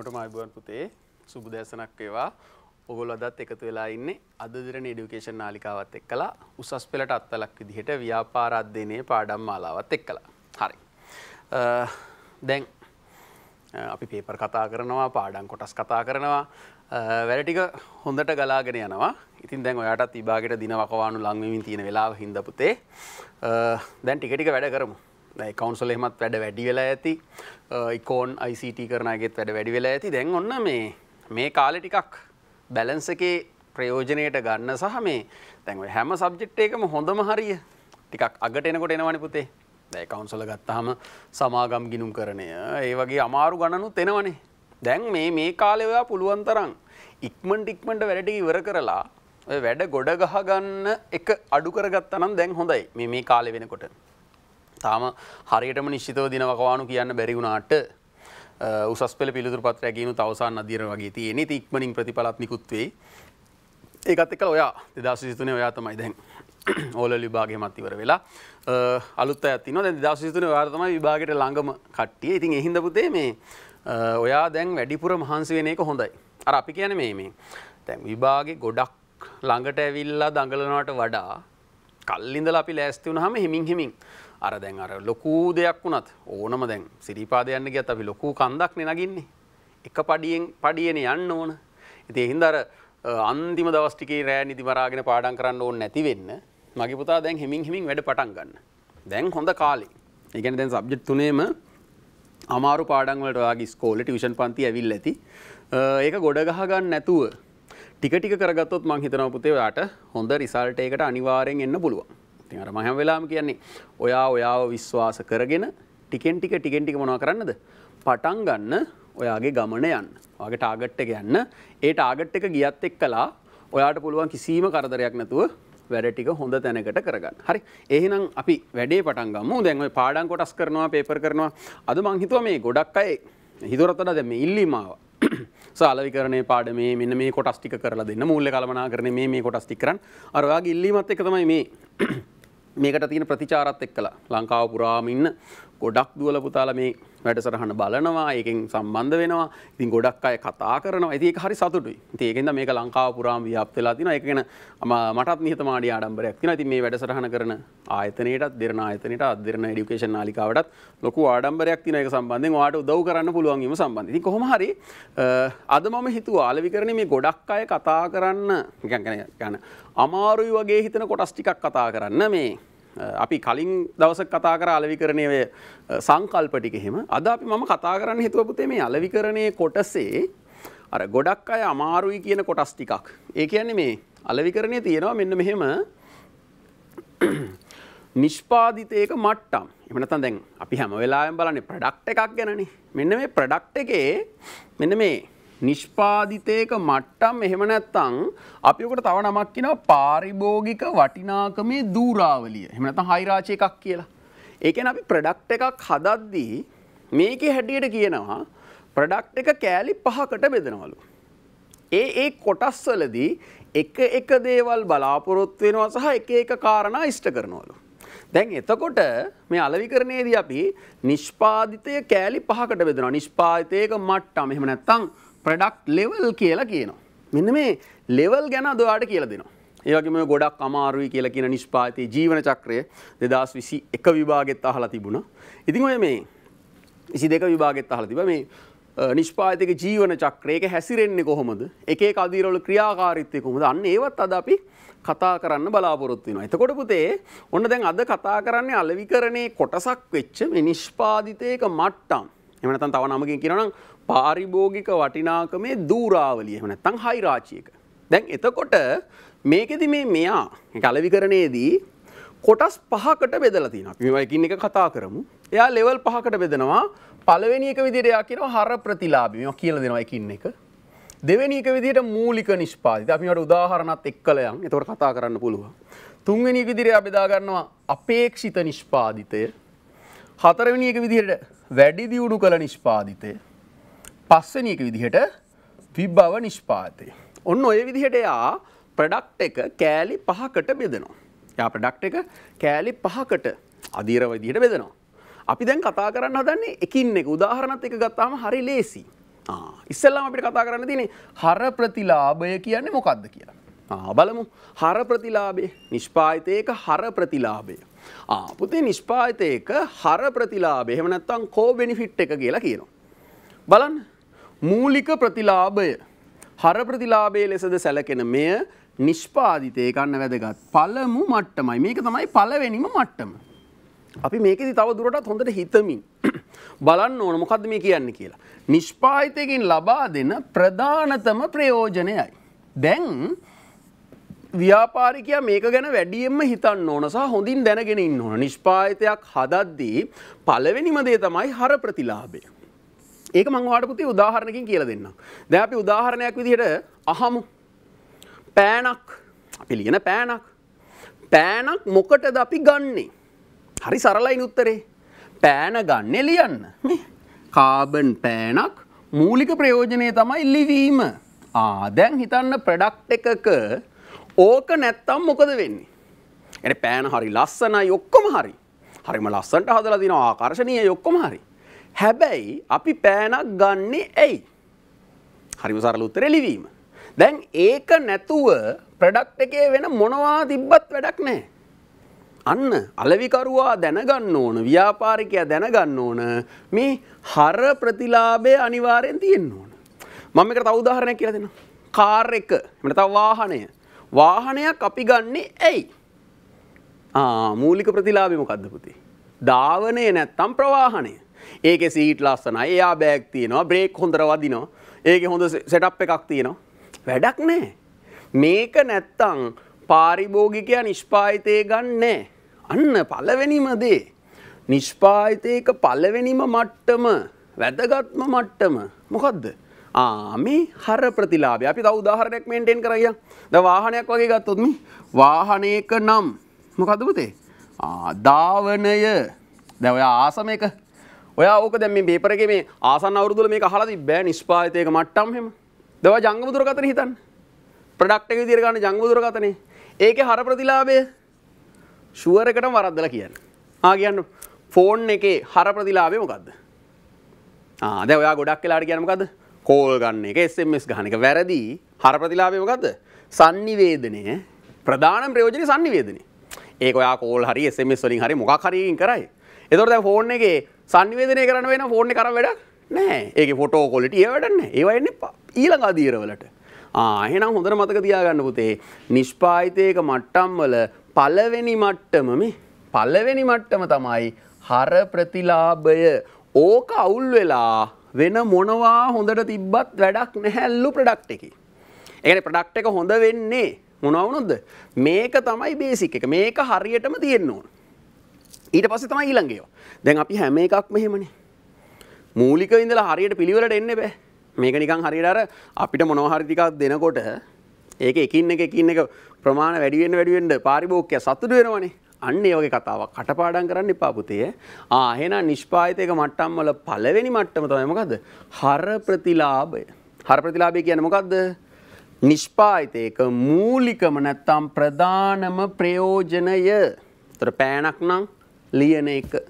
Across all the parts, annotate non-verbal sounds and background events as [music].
හැමට මයිබුවන් පුතේ සුබ දැසනක් වේවා ඔගොල් අදත් එකතු වෙලා ඉන්නේ අදදිරන ඩියුකේෂන් නාලිකාවත් එක් කලා උසස් පෙළට අත්තලක් විදිහට ව්‍යාපාර අධ්‍යනය පාඩම් මාලාවත් එක් කලා හරි දැන් අපි පේපර් කතා කරනවා පාඩම් කොටස් කතා කරනවා වැඩටික හොඳට ගලාගෙන යනවා ඉතින් දැන් ඔයාටත් ඉබාගෙට දින වකවානු ලංවෙමින් තියෙන වෙලාව හින්දපුතේ දැන් ටිකටික වැඩ කරමු කවන්සලෙමත් වැඩ වැඩි වෙලා ඇති ඉකෝන් ICT කරනගෙත් වැඩ වැඩි වෙලා ඇති දැන් ඔන්න මේ මේ කාලෙ ටිකක් බැලන්ස එකේ ප්‍රයෝජනයට ගන්න සහ මේ දැන් හැම සබ්ජෙක්ට් එකම හොඳම හරිය ටිකක් අගට එනකොට එනවනේ පුතේ දැන් කවුන්සල ගත්තාම සමාගම් ගිණුම් කරණය ඒ වගේ අමාරු ගණනුත් එනවනේ දැන් මේ මේ කාලේ ඔයා පුළුවන් තරම් ඉක්මනට ඉක්මනට වැඩ ටික ඉවර කරලා ඔය වැඩ ගොඩ ගහ ගන්න එක අඩු කරගත්තා නම් දැන් හොඳයි මේ මේ කාලේ වෙනකොට තාම හරියටම නිශ්චිතව දිනවකවානු කියන්න බැරිවුණාට උසස් පෙළ පිළිතුර පත් රැගීනු තවසාන් අධීර වගේ තියෙනෙ ඉක්මනින් ප්‍රතිඵලත් නිකුත්වේ ඒකත් එක ඔයා දෙදස් සිතුනේ ඔයා තමයි දැන් [clears throat] ඕල විභාගේ මත්තිවර වෙලා අලුත් ඇතින දැ දශසිතුන වාර්තම විභාගට ළඟම කට්ටිය ඉතින් එහින්ද පුතේ මේ ඔයා දැන් වැඩිපුර මහන්සි වෙන එක හොඳයි අර අපි කියන මේ මේ තැන් විභාගෙ ගොඩක් ළඟට ඇවිල්ලා දඟලනවට වඩා කල්ලින්දල අපි ලෑස්තිවුණ හම හිමින් හිමින් අර දැන් අර ලොකූ දෙයක් වුණත් ඕනම දැන් සිරිපාදයන්න ගත් අපි ලොකූ කන්දක් නගින්නේ එක පඩියෙන් පඩියන යන්න ඕන ඉති එහින්දර අන්තිම දවස්ටිකේ රෑ නිතිමරාගෙන පාඩන් කරන්න ඕන්න නැතිවෙන්න මගේ පුතා දැන් හෙමින් හිමින් වැඩ පටන් ගන්න දැන් හොඳ කාලේ ඒගැන දැන් සබ්ජෙට් තුනේම අමාරු පාඩන්වලට වාගේ ස්කෝලට විෂන් පන්ති ඇවිල් ඇති ඒක ගොඩගහගන්න නැතුව ටිකටික කරගත්තොත් මං හිතනව පුතේ ඔයාට හොඳ රිසල්ට් එකකට අනිවාර්යෙන් එන්න පුළුවන් ඉතින් අර මම හැම වෙලාවෙම කියන්නේ ඔයා ඔයාව විශ්වාස කරගෙන ටිකෙන් ටික ටිකෙන් ටික මොනවා කරන්නද? පටන් ගන්න ඔයාගේ ගමන යන්න. ඔයාගේ ටාගට් එක යන්න. ඒ ටාගට් එක ගියත් එක්කලා ඔයාට පුළුවන් කිසිම කරදරයක් නැතුව වැඩ ටික හොඳ තැනකට කරගන්න. හරි. එහෙනම් අපි වැඩේ පටන් ගමු. දැන් ඔය පාඩම් කොටස් කරනවා, පේපර් කරනවා. අද මං හිතුවා මේ ගොඩක් අය හිතුවරට වඩා දැන් මේ ඉල්ලීම ආවා. [coughs] සාලවිකරණය පාඩමේ මෙන්න මේ කොටස් ටික කරලා දෙන්න. මූල්‍ය කළමනාකරණය මේ මේ කොටස් ටික කරන්. අර ඔයාගේ ඉල්ලීමත් එක්ක තමයි මේ මේකට තියෙන ප්‍රතිචාරත් එක්කලා ලංකාව පුරාම ඉන්න ගොඩක් දුවල පුතාල මේ වැඩසටහන බලනවා ඒකෙන් සම්බන්ධ වෙනවා ඉතින් ගොඩක් අය කතා කරනවා ඉතින් ඒක හරි සතුටුයි. ඉතින් ඒකෙන්ද මේක ලංකාව පුරාම ව්‍යාප්ත වෙලා තිනවා. ඒක ගැන මටත් නිහතමානී ආඩම්බරයක් තියෙනවා. ඉතින් මේ වැඩසටහන කරන ආයතනයටත් දෙරණ ආයතනයට අධ්‍යරණ এඩියුකේෂන් නාලිකාවටත් ලොකු ආඩම්බරයක් තියෙනවා ඒක සම්බන්ධයෙන්. ඔයාලට උදව් කරන්න පුළුවන් වීම සම්බන්ධයෙන්. ඉතින් කොහොම හරි අද මම හිතුවා ආලවිකරණේ මේ ගොඩක් අය කතා කරන්න නිකන් අමාරුයි වගේ හිතන කොටස් ටිකක් කතා කරන්න මේ අපි කලින් දවස කතා කර අලවිකරණය සංකල්පටිකෙහෙම අද අපි මම කතා කරන්න හිතුවපුතේ මේ අලවිකරණය කොටසේ අර ගොඩක් අය අමාරුයි කියන කොටස් ටිකක් ඒ කියන්නේ මේ අලවිකරණය තියෙනවා මෙන්න මෙහෙම නිෂ්පාධිතයක මට්ටම් එමනතන් දැන් අපි හැම වෙලාෙන් බලන්නේ ප්‍රඩක්් එකක් ගැනනේ මෙන්න මේ ප්‍රඩක්් එකේ මෙන්න මේ නිෂ්පාදිතයක මට්ටම් එහෙම නැත්තං අපි ඔකට තව නමක් කියනවා පාරිභෝගික වටිනාකමේ දූරාවලිය. එහෙම නැත්නම් හයිරාචි එකක් කියලා. ඒ කියන්නේ අපි ප්‍රොඩක්ට් එකක් හදද්දී මේකේ හැටියට කියනවා ප්‍රොඩක්ට් එක කෑලි පහකට බෙදනවලු. ඒ ඒ කොටස් වලදී එක එක දේවල් බලාපොරොත්තු වෙනවා සහ එක එක කාරණා ඉෂ්ට කරනවලු. දැන් එතකොට මේ අලවිකරණයේදී අපි නිෂ්පාදිතය කෑලි පහකට බෙදනවා. නිෂ්පාදිතයක මට්ටම එහෙම නැත්නම් ප්‍රඩක්් ලෙවල් කියලා කියනවා. මෙන්න මේ ලෙවල් ගැන දොයාට කියල දෙනවා. ඒවගේම ගොඩක් අමාරුයි කියලා කියන නිෂ්පාතය ජීවන චක්‍රය දෙදස් විසි එක විභාගෙත් අහලා තිබුණා. ඉතින් ඔය මේ විසි දෙක විභාගෙත් අහලා තිබ මේ නිෂ්පාතික ජීවන චක්‍රයක හැසිරෙන්නේ කොහොමද එකේ අදීරවල ක්‍රියාකාරිත්තය කොමද අන්න ඒවත් අද අපි කතා කරන්න බලාපොරොත්තු වෙනවා. එතකොට පුතේ ඔන්න දැන් අද කතා කරන්නේ අලවිකරණේ කොටසක් වෙච්ච මේ නිෂ්පාදිතයක මට්ටම්. එහෙම නැත්නම් තව නමකින් කියනනම් පාරිභෝගික වටිනාකමේ දූරාවලිය එහම නැත්නම් හයිරාචියක. දැන් එතකොට මේකෙදි මේ මෙයා ගලවිකරණයේදී කොටස් පහකට බෙදලා තියෙනවා. අපි මේවා එකින් එක කතා කරමු. එයා ලෙවල් පහකට බෙදනවා. පළවෙනි එක විදිහට එයා කියනවා හර ප්‍රතිලාභී. මේවා කියලා දෙනවා එකින් එක. දෙවෙනි එක විදිහට මූලික නිෂ්පාදිත. අපි මේකට උදාහරණත් එක්කලයන්. ඒතකොට කතා කරන්න පුළුවන්. තුන්වෙනි එක විදිහට එයා බෙදා ගන්නවා අපේක්ෂිත නිෂ්පාදිතය. හතරවෙනි එක විදිහට වැඩි දියුණු කළ නිෂ්පාදිතය. පස්සනයක විදිහට විභව නිෂ්පාතය. ඔන්න ඔය විදිහට යා ප්‍රඩක්් එක කෑලි පහකට බෙදනවා. යා ප්‍රඩක්් එක කෑලි පහකට අධීර විදිහට බෙදනවා. අපි දැන් කතා කරන්න හදන්නේ එකින් එක උදාහරණත් එක ගත්තාම හරි ලේසි. ඉස්සල්ලාම අපිට කතා කරන්න තිනේ හර ප්‍රතිලාභය කියන්නේ මොකක්ද කියලා. බලමු හර ප්‍රතිලාභය නිෂ්පාහිතයක හර ප්‍රතිලාභය. පුතේ නිෂ්පාහිතයක හර ප්‍රතිලාභය එහෙම නැත්නම් කෝ බෙනිෆිට් එක කියලා කියනවා. බලන්න මූලික ප්‍රතිලාභය හර ප්‍රතිලාභය ලෙසද සැලකෙන මෙය නිෂ්පාධිතය කන්න වැදගත් පළමු මට්ටමයි මේක තමයි පලවෙනිම මට්ටම. අපි මේකෙදි තව දුරටත් හොඳට හිතමින් [clears throat] බලන්න ඕන මොකද මේ කියන්න කියලා. නිෂ්පාහිතයකින් ලබා දෙන ප්‍රධානතම ප්‍රයෝජනයයි. දැන් ව්‍යාපාරිකයා මේක ගැන වැඩියෙන්ම හිතන්න ඕන සහ හොඳින් දැනගෙන ඉන්න ඕන නිෂ්පාහිතයක් හදද්දී පළවෙනිම දේ තමයි හර ප්‍රතිලාභය. ඒක මංවාට පුති උදාහරණකින් කියල දෙන්න. දැ අපි උදාහරණයක් විදිහට අහමු පෑනක් අපි ලියන පෑනක් පෑනක් මොකටද අපි ගන්නේ. හරි සරලයි උත්තරේ පෑන ගන්න ලියන්න කාබන් පෑනක් මූලික ප්‍රයෝජනය තමයි ලිවීම ආදැන් හිතන්න ප්‍රඩක්් එකක ඕක නැත්තම් මොකද වෙන්නේ. එ පෑන හරි ලස්සනයි ඔක්කොම හරි හරිම ලස්සන්ට හදලා දින ආකර්ශණය යොක්කොම හරි හැබැයි අපි පෑනක් ගන්නේ ඇයි. හරිම සරල උත්තර එලිවීම. දැන් ඒක නැතුව ප්‍රඩක්් එකේ වෙන මොනවා තිබ්බත් වැඩක් නෑ. අන්න අලවිකරුවා දැනගන්න ඕන ව්‍යාපාරිකයා දැනගන්න ඕන මේ හර ප්‍රතිලාබය අනිවාරයෙන් තියෙන් ඕන. මම එකට අවදාහරණයක් කියලා දෙෙන. කාර් එක මට තව වාහනය වාහනයක් අපි ගන්නේ ඇයි. මූලික ප්‍රතිලාබි මොකක්දපුති. ධාවනය නැත්තම් ප්‍රවාහනය ඒක සීට ලස්සන එයා බෑක් තියනවා බ්‍රේක් හොඳර වදිනවා ඒක හොඳ සෙටප් එකක් තියනවා වැඩක් නෑ මේක නැත්තං පාරිභෝගිකයා නිෂ්පාහිතය ගන්නෑ අන්න පලවෙනිම දේ නිෂ්පාහිතයක පලවෙනිම මට්ටම වැදගත්ම මට්ටම මොකක්ද ආමේ හර ප්‍රතිලාබ අපි තව උදාහරණයක් මේන්ටෙන් කරය ද වාහනයක් වගේ ගත්තොත්ම වාහනයක නම් මොකදපතේ ආධාවනය දැවය ආසම එක ඔය ඕක දැම පේපරගේ මේ ආසන් අවුරදුල මේ හලද බෑ නිස්්පාතයක මට්ටම් හෙම දව ජංගමුදුරකතන හිතන් ප්‍රඩක්ටක දිරගන්න ජංගමුදුරකතනේ ඒක හර ප්‍රතිලාබය ශුවරකට වරද්දල කියන්න ආගන්න ෆෝන් එකේ හර ප්‍රතිලාබේ මොකක්ද ආද ඔයා ගොඩක් කලාට කියනමකද කෝල් ගන්න එක එස්ස් ගහනක වැරදි හර ප්‍රතිලාබේ මොකක්ද සංනිවේදනය ප්‍රධාන ප්‍රයෝජන සංනිවේදනය ඒක ඔයා කෝල් හරි එස්ස් වලින් හරි මොකක් හරිකින් කරයි එතොට ෆෝන් එකේ සංවේදනය කරන්න වෙන ෆෝර්ණ කර වැඩ නෑ ඒක ෆොටෝ කොලිට ඒ වැඩන්න ඒවන්න ඊළඟ අදීරවලට ආහෙනම් හොඳර මතක තියාගන්න පුතේ නිෂ්පාහිතයක මට්ටම්වල පලවෙනි මට්ටම මේ පල්ලවෙනි මට්ටම තමයි හර ප්‍රතිලාභය ඕක අවුල් වෙලා වෙන මොනවා හොඳට තිබ්බත් වැඩක් නැහැල්ලු ප්‍රඩක්් එක. එන ප්‍රඩක්් එක හොඳ වෙන්නේ මොනවුනොද මේක තමයි බේසික එක මේක හරියටම තියෙන්න්න ඕන ඊට පස්සේ තමයි ඊළඟ ඒවා. දැන් අපි හැම එකක්ම එහෙමනේ. මූලික ඉඳලා හරියට පිළිවෙලට එන්න බෑ. මේක නිකන් හරියට අර අපිට මොනවා හරි ටිකක් දෙනකොට ඒක එකින් එක එකින් එක ප්‍රමාණ වැඩි වෙන්න වැඩි වෙන්න පාරිභෝගිකය සතුටු වෙනවනේ. අන්න ඒ වගේ කතාවක් කටපාඩම් කරන්න එපා පුතේ. ආ එහෙනම් නිෂ්පාදිතයක මට්ටම් වල පළවෙනි මට්ටම තමයි මොකද්ද? හර ප්‍රතිලාභය. හර ප්‍රතිලාභය කියන්නේ මොකද්ද? නිෂ්පාදිතයක මූලිකම නැත්තම් ප්‍රධානම ප්‍රයෝජනය. ඒතර පෑනක් නම් ලියන එක.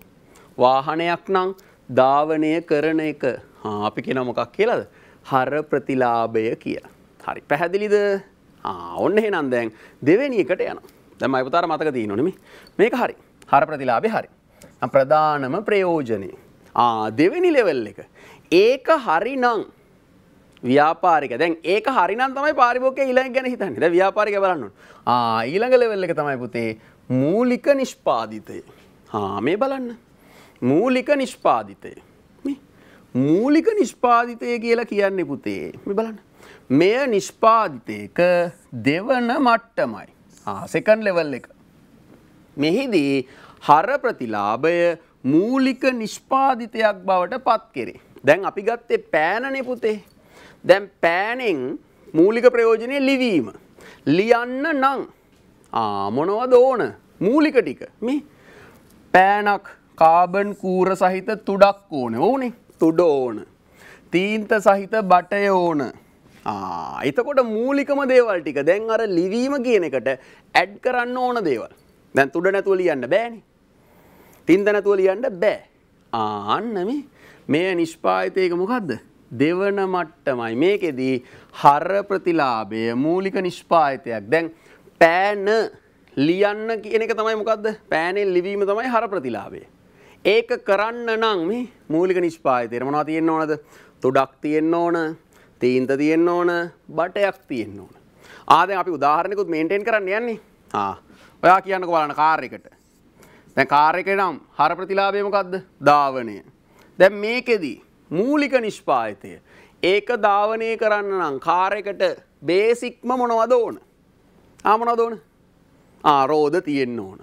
වාහනයක් නම් ධාවනය කරන එක අපි කියෙන මොකක් කියලද. හර ප්‍රතිලාභය කිය. හරි පැහැදිලිද ඔන්න හෙනම් දැන් දෙවැනි එකට යන දැම අයිපතාර මතක දී නොනෙමි මේක හරි හර ප්‍රතිලාබේ හරි. ප්‍රධානම ප්‍රයෝජනය දෙවෙනි ලෙවල් එක. ඒක හරි නං ව්‍යාපාරික දැන් ඒක හරිනම් තමයි පාරිභෝගික ඊළඟ ගැන හිතන්නේ. දැන් ව්‍යාපාරික බලන්න ඕන. ආ ඊළඟ ලෙවල් එක තමයි පුතේ මූලික නිෂ්පාදිතය. හා මේ බලන්න මූලික නිෂ්පාදිතය මූලික නිෂ්පාදිතය කියලා කියන්නේ පුතේ මේ බලන්න මෙය නිෂ්පාදිතයක දෙවන මට්ටමයි සෙකන් ලෙවල් එක මෙහිදී හර ප්‍රතිලාභය මූලික නිෂ්පාදිතයක් බවට පත් කෙරේ දැන් අපි ගත්තේ පෑනනේ පුතේ දැන් පෑනෙන් මූලික ප්‍රයෝජනය ලිවීම ලියන්න නං ආමොනවද ඕන මූලික ටික මේ පෑනක් කාබන් කූර සහිත තුඩක් ඕන ඕනේ තුඩ ඕන. තීන්ත සහිත බටය ඕන. එතකොට මූලිකම දේවල් ටික දැන් අර ලිවීම කියන එකට ඇඩ් කරන්න ඕන දේවල්. දැන් තුඩ නැතුව ලියන්න බෑනේ. තින්ත නැතුව ලියන්න බෑ. ආන්න මේ මේ නිෂ්පාදිතයක මොකද්ද? දෙවන මට්ටමයි. මේකෙදී හර ප්‍රතිලාභය මූලික නිෂ්පාදිතයක්. දැන් පෑන ලියන්න කියන එක තමයි මොකක්ද පෑනෙන් ලිවීම තමයි හර ප්‍රතිලාභය. ඒක කරන්න නම් මේ මූලික නිෂ්පාදිතය මොනවා තියෙන්න ඕනද? තුඩක් තියෙන්න ඕන, තීන්ත තියෙන්න ඕන, බටයක් තියෙන්න ඕන. ආ දැන් අපි උදාහරණයකුත් මේන්ටේන් කරන්න යන්නේ. ආ. ඔයා කියන්නකෝ බලන්න කාර් එකට. දැන් කාර් එකේ නම් හර ප්‍රතිලාභය මොකද්ද? ධාවනය. දැන් මේකෙදි මූලික නිෂ්පාදිතය ඒක ධාවනය කරන්න නම් කාර් එකට බේසික්ම මොනවද ඕන? ආ මොනවද ඕන? ආරෝධ තියෙන්න ඕන.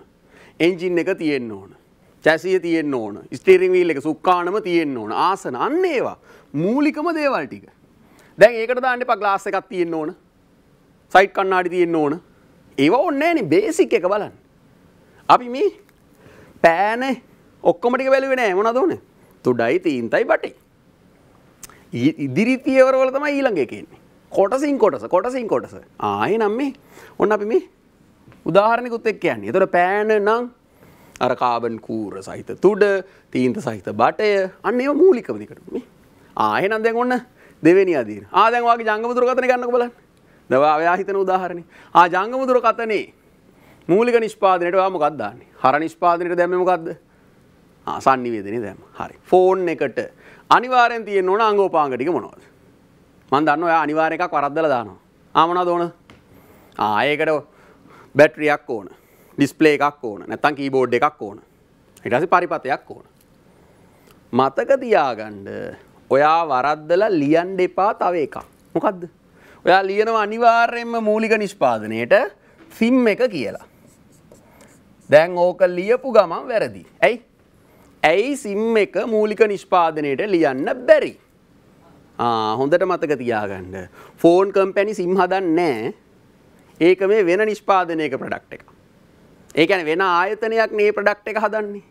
එන්ජින් එක තියෙන්න ඕන. චැසිය තියෙන්න ඕන ස්ටේරිං වීල් එක සුක්කානම තියෙන්න ඕන ආසන අන්න ඒවා මූලිකම දේවල් ටික. දැන් ඒකට දාන්න එපා ග්ලාස් එකක් තියෙන්න ඕන. සයිඩ් කණ්ණාඩි තියෙන්න ඕන. ඒවා ඕනේ නෑනේ බේසික් එක බලන්න. අපි මේ පෑන ඔක්කොම ටික බැලුවේ නෑ මොනවද උනේ? තුඩයි තීන්තයි බටේ. ඉදිරි පියවරවල තමයි ඊළඟ එක එන්නේ. කොටසින් කොටස කොටසින් කොටස. ආ එහෙනම් මේ ඔන්න අපි මේ උදාහරණකුත් එක් කියන්නේ. එතකොට පෑන නම් අර කාබන් කූර සහිත තුඩ, තීන්ත සහිත බටය අන්න ඒවා මූලිකම දිකට මේ. ආ එහෙනම් දැන් ඔන්න දෙවෙනි අදීන. ආ දැන් වාගේ ජංගම දුරකථන ගන්නකො බලන්න. දැන් ඔයා හිතන උදාහරණේ. ආ ජංගම දුරකථනේ මූලික නිෂ්පාදනයට ඔයා මොකක්ද දාන්නේ? හර නිෂ්පාදනයට දැම්මේ මොකද්ද? ආ sannivedane දැම්ම. හරි. ෆෝන් එකට අනිවාර්යෙන් තියෙන්න ඕන අංගෝපාංග ටික මොනවද? මම දන්නවා ඔයා අනිවාර්ය එකක් වරද්දලා දානවා. ආ මොනවද ඕන? ආ ඒකට බැටරියක් ඕන ඩිස්පලේ එකක් ඕන නැතන් කීබෝඩ් එකක් ඕන හිටස පරිපතයක් ඕන. මතකතියාගණ්ඩ ඔයා වරද්දලා ලියන් දෙපා තව එකක් මොකක්ද. ඔයා ලියනව අනිවාර්යෙන්ම මූලික නිෂ්පාදනයට ෆිම් එක කියලා. දැන් ඕක ලියපු ගමන් වැරදි. ඇයි ඇයි සිම් එක මූලික නිෂ්පාදනයට ලියන්න බැරි. හොඳට මතක තියාගන්න. ෆෝන් කම්පැනි සිම් හදන් නෑ ඒක මේ වෙන නිෂ්පාදනයක ප්‍රඩක්් එක. ඒකැන වෙන ආයතනයක් මේ ප්‍රඩක්් එක හදන්නේ.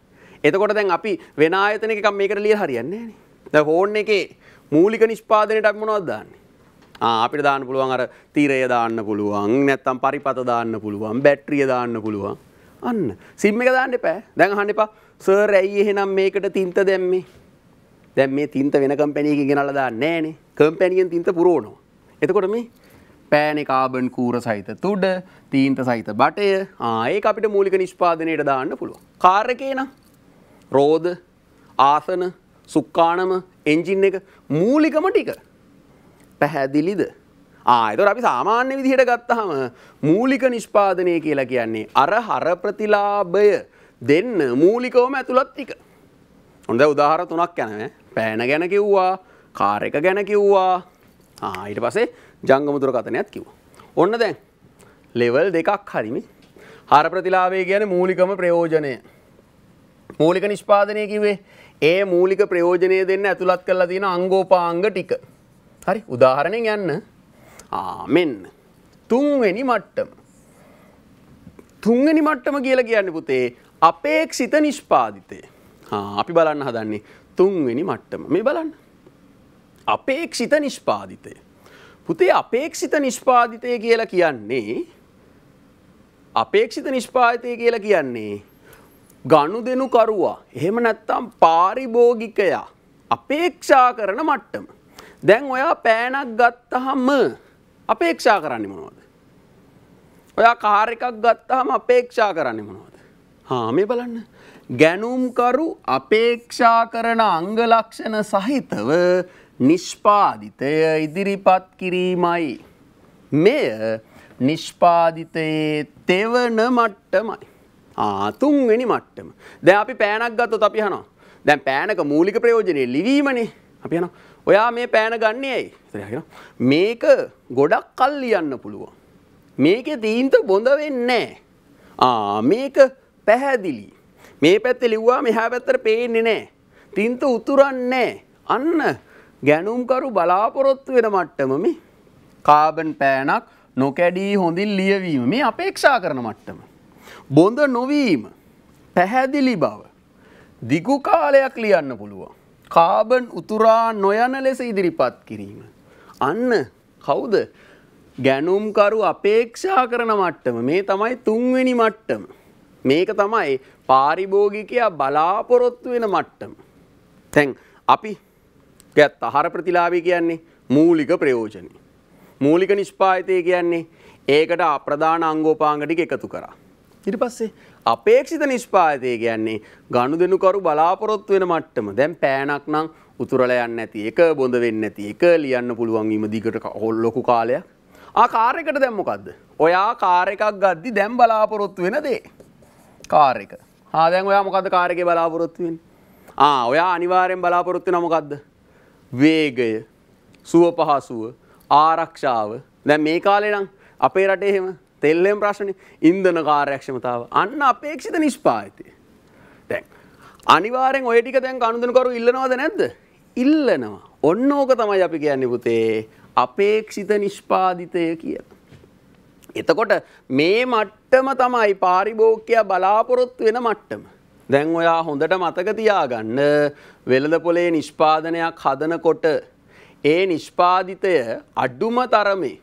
එතකොට දැන් අපි වෙන ආයතනක මේකට ලිය හරියන්නේ ද හෝන් එකේ මූලික නිෂ්පාදනයටක් මොනවත් දාන්නේ. අපිට දාන්න පුළුවන් අර තීරය දාන්න පුළුවන් නැත්තම් පරිපත දාන්න පුළුවන් බැට්‍රිය දාන්න පුළුවන් අන්න සිම් එක දාන්න එපෑ දැන් අහන්න එපා සර් ඇයි එහෙනම් මේකට තින්ත දැම්මේ දැන් මේ තින්ත වෙන කම්පැනි එකකින් ගෙනල්ලා දාන්නේ නැහනේ කම්පැනියෙන් තින්ත පුරවනවා එතකොට මේ පෑනෙ කාබන් කූර සහිත තුඩ තීන්ත සහිත බටය ඒ අපිට මූලික නිෂ්පාදනයට දාන්න පුළුව. කාර්කේන රෝධ ආසන සුක්කානම එන්ජින් එක මූලිකම ටික පැහැදිලිද. ආයතොර අපි සාමාන්‍ය විදිහට ගත්තහම මූලික නිෂ්පාදනය කියලා කියන්නේ අර හර ප්‍රතිලාභය දෙන්න මූලිකවම ඇතුළත් ටික. හොඳ උදාහර තුනක් යැනව පෑන ගැන කිව්වා කාර එක ගැන කිව්වා ඊට පසේ ජංගම දුරකථනයත් කිව්වා. ඔන්න දැන් ලෙවල් දෙකක් හරිමි. හර ප්‍රතිලාභය කියන්නේ මූලිකම ප්‍රයෝජනය. මූලික නිෂ්පාදනය කිව්වේ ඒ මූලික ප්‍රයෝජනය දෙන්න ඇතුළත් කරලා තියෙන අංගෝපාංග ටික. හරි උදාහරණෙන් යන්න. ආ මෙන්න. තුන්වෙනි මට්ටම. තුන්වෙනි මට්ටම කියලා කියන්නේ පුතේ අපේක්ෂිත නිෂ්පාදිතය. ආ අපි බලන්න හදන්නේ තුන්වෙනි මට්ටම. මේ බලන්න. අපේක්ෂිත නිෂ්පාදිතය. පුතේ අපේක්ෂිත නිෂ්පාදිතය කියලා කියන්නේ අපේක්ෂිත නිෂ්පාදිතය කියලා කියන්නේ ගනුදෙනු කරුවා එහෙම නැත්නම් පාරිභෝගිකයා අපේක්ෂා කරන මට්ටම. දැන් ඔයා පෑනක් ගත්තහම අපේක්ෂා කරන්නේ මොනවද? ඔයා කාර් එකක් ගත්තහම අපේක්ෂා කරන්නේ මොනවද? හා මේ බලන්න. ගැනුම්කරු අපේක්ෂා කරන අංග ලක්ෂණ සහිතව නිෂ්පාදිතය ඉදිරිපත් කිරීමයි. මෙය නිෂ්පාදිතයේ තෙවන මට්ටමයි. ආතුන්වෙනි මට්ටම. දැ අපි පෑනක් ගත්තොත් අපි හනවා. දැන් පෑනක මූලික ප්‍රයෝජනය ලිවීමනේ අපි යන ඔයා මේ පෑන ගන්නේ ඇයි මේක ගොඩක් කල් ලියන්න පුළුවන්. මේක තීන්ත බොඳ වෙන්නේ. මේක පැහැදිලි. මේ පැත්ත ලිව්වා මෙහා පැත්තර පේන්නේ නෑ. තින්ත උතුරන්නේ අන්න ගැනුම්කරු බලාපොරොත්තු වෙන මට්ටමම කාබන් පෑනක් නොකැඩී හොඳින් ලියවීම මේ අපේක්ෂා කරන මට්ටම. බොඳ නොවීම පැහැදිලි බව දිගු කාලයක් ලියන්න පුළුවන්. කාබන් උතුරා නොයන ලෙස ඉදිරිපත් කිරීම. අන්න කවුද ගැනුම්කරු අපේක්ෂා කරන මට්ටම මේ තමයි තුන්වෙනි මට්ටම. මේක තමයි පාරිභෝගිකයා බලාපොරොත්තු වෙන මට්ටම. තැන් අපි ගැත් අහර ප්‍රතිලාභය කියන්නේ මූලික ප්‍රයෝජනය. මූලික නිෂ්පාහිතය කියන්නේ ඒකට අප්‍රධාන අංගෝපාංගටික එකතු කරා. ඉරි පස්සේ අපේක්ෂිත නිෂ්පාහිතය කියන්නේ ගණු දෙනුකරු බලාපොරොත්තු වෙන මට්ටම දැන් පෑනක් නම් උතුරලයන්න ඇති එක බොඳ වෙන්න ඇති එක ලියන්න පුළුවන්ීම දිගට ඔොල් ලොකු කාලයක් ආකාරයකට දැම්මොකක්ද. ඔයා කාර එකක් ගද්දි දැම් බලාපොරොත්තු වෙන දේ. කාර එක. ආදැන් ඔයා මොකද කාරක බලාපොරොත්තුවෙන්. ආ ඔයා අනිවාරයෙන් බලාපොරොත්තු නමකක්ද වේගය සුව පහසුව ආරක්ෂාව දැන් මේ කාලේ නම් අපේ රටේ එහෙම තෙල්ලෙන් ප්‍රශ්නේ ඉන්ධන කාර්යක්ෂමතාව අන්න අපේක්ෂිත නිෂ්පාදිතය දැන් අනිවාර්යෙන් ওই ටික දැන් කනුදෙනුකරු ඉල්ලනවද නැද්ද ඉල්ලනවා ඔන්න ඕක තමයි අපි කියන්නේ පුතේ අපේක්ෂිත නිෂ්පාදිතය කියලා එතකොට මේ මට්ටම තමයි පාරිභෝගිකයා බලාපොරොත්තු වෙන මට්ටම දැන් ඔයා හොඳට මතක තියාගන්න වෙළඳ පොලේ නිෂ්පාදනයක් හදනකොට ඒ නිෂ්පාදිතය අඩුම තරමේ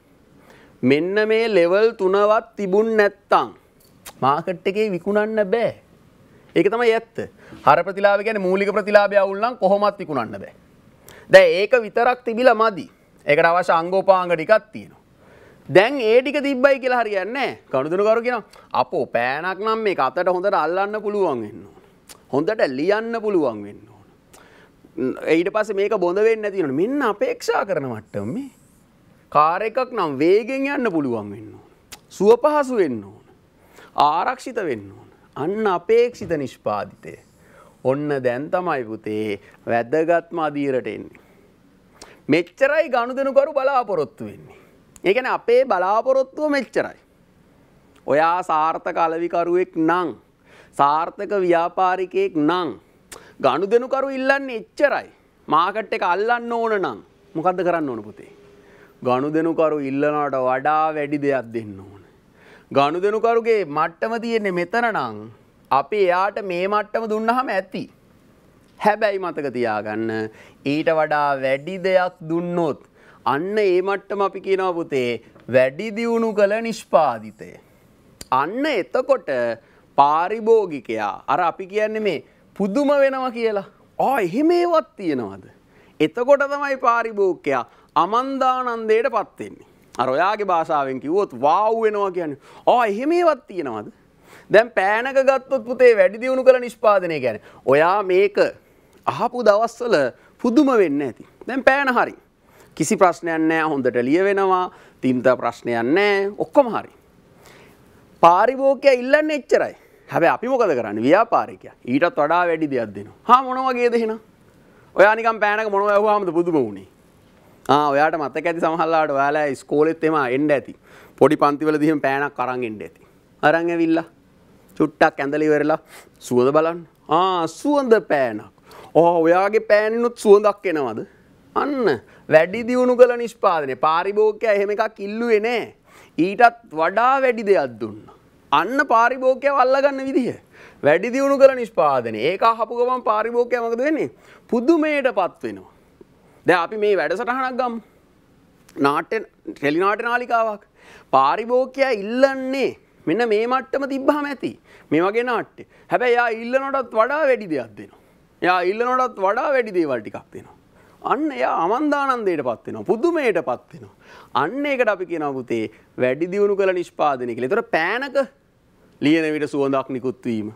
මෙන්න මේ ලෙවල් තුනවත් තිබුන් නැත්තං මාකට් එකේ විකුණන්න බෑ. ඒක තමයි ඇත්ත. හර ප්‍රතිලාභ කියන්නේ මූලික ප්‍රතිලාභය අවුල්නම් කොහොමවත් විකුණන්න බෑ. දැන් ඒක විතරක් තිබිලා මදි. ඒකට අවශ්‍ය අංගෝපාංග ටිකක් තියෙනවා. දැන් ඒටික තිබ්බයි කියලා හරියන්න කණුදුනකරු කියෙන අපෝ පෑනක් නම් මේ අතට හොඳට අල්ලන්න පුළුවන් වෙන්න. හොඳට ලියන්න පුළුවන් වෙන්න ඕන. එයිට පස මේක බොඳ වෙන්න තිනට මෙන්න අපේක්ෂා කරන මට්ටම මේ කාර එකක් නම් වේගෙන් යන්න පුළුවන් වෙන්න. සුව පහසු වෙන්න ඕන. ආරක්ෂිත වෙන්න ඕන. අන්න අපේක්ෂිත නිෂ්පාදිතය. ඔන්න දැන් තමයි පුතේ වැදගත්ම අදීරට එන්නේ. මෙච්චරයි ගණුදනුකරු බලාපොරොත්තු වෙන්නේ. ඒකන අපේ බලාපොරොත්තුව මෙච්චරයි. ඔයා සාර්ථක අලවිකරුවෙක් නං. සාර්ථක ව්‍යාපාරිකයෙක් නං. ගණු දෙනුකරු ඉල්ලන්න එච්චරයි. මාකට් එක අල්ලන්න ඕන නම් මොකද කරන්න ඕන පුතේ. ගණු දෙනුකරු ඉල්ලනට වඩා වැඩි දෙයක් දෙන්න ඕන. ගණු දෙනුකරුගේ මට්ටම තියෙන්නේ මෙතන නං අපි එයාට මේ මට්ටම දුන්නහම ඇති. හැබැයි මතක තියාගන්න ඊට වඩා වැඩි දෙයක් දුන්නොත් අන්න ඒ මට්ටම අපි කියනවා පුතේ වැඩි දියුණු කළ නිෂ්පාදිතය. අන්න එතකොට පාරිභෝගිකයා අර අපි කියන්නේ මේ පුදුම වෙනවා කියලා. ආ එහෙම ඒවත් තියෙනවද? එතකොට තමයි පාරිභෝගිකයා අමන්දානන්දයට පත් වෙන්නේ. අර ඔයාගේ භාෂාවෙන් කිව්වොත් වාව් වෙනවා කියන්නේ. ආ එහෙම ඒවත් තියෙනවද? දැන් පෑනක ගත්තොත් පුතේ වැඩි දියුණු කළ නිෂ්පාදනය කියන්නේ. ඔයා මේක අහපු දවස්වල පුදුම වෙන්න ඇති. දැන් පෑන හරි. කිසි ප්‍රශ්නයක් නෑ හොඳට ලියවෙනවා තින්ත ප්‍රශ්නයක් නෑ ඔක්කොම හරි. පාරිභෝකය ඉල්ලන්න එච්චරයි හැබ අපි මොකද කරන්න ව්‍යාපාරිකය ඊටත් වඩා වැඩි දෙයක් දෙනවා හා මොනවගේ දෙහෙන ඔයානිකම් පෑනක මොනව ඇහවාමද පුදුම වුණේ ඔයාට මතක ඇති සහල්ලාට යාලා ස්කෝලෙත් එම එන්ඩ ඇති පොඩි පන්තිවල දිහම පෑනක් කරන් එන්ඩ ඇති අරං ඇවිල්ලා චුට්ටක් ඇඳලි වෙරලා සුවද බලන්න සුවඳ පෑනක් ඕ ඔයාගේ පෑනනුත් සුවඳක් එනවද අන්න වැඩි දියුණු කළ නිෂ්පාදනය පාරිභෝගකය එහෙම එකක් ඉල්ලුවේ නෑ. ඊටත් වඩා වැඩි දෙයක් දුන්න. අන්න පාරිභෝගකය වල්ලගන්න විදිහ. වැඩි දියුණු කළ නිෂ්පාදනය ඒක හපු ගමන් පාරිභෝගකය මොකද වෙන්නේ? පුදුමයට පත් වෙනවා. දැන් අපි මේ වැඩසටහනක් ගමු. නාට්‍ය ටෙලි නාට්‍ය නාලිකාවක්. පාරිභෝගකය ඉල්ලන්නේ මෙන්න මේ මට්ටම තිබ්බහම ඇති. මේ වගේ නාට්‍ය. හැබැයි යා ඉල්ලනටත් වඩා වැඩි දෙයක් දෙනවා. යා ඉල්ලනටත් වඩා වැඩි දේවල් ටිකක් දෙනවා. අන්න එයා අමන්දානන්දයට පත්වෙනවා පුදුමයට පත්වෙනවා. අන්න ඒකට අපි කියන පුතේ වැඩි දියුණු කළ නිෂ්පාදනය කියලා. ඒතර පෑනක ලියන විට සුවඳක් නිකුත් වීම.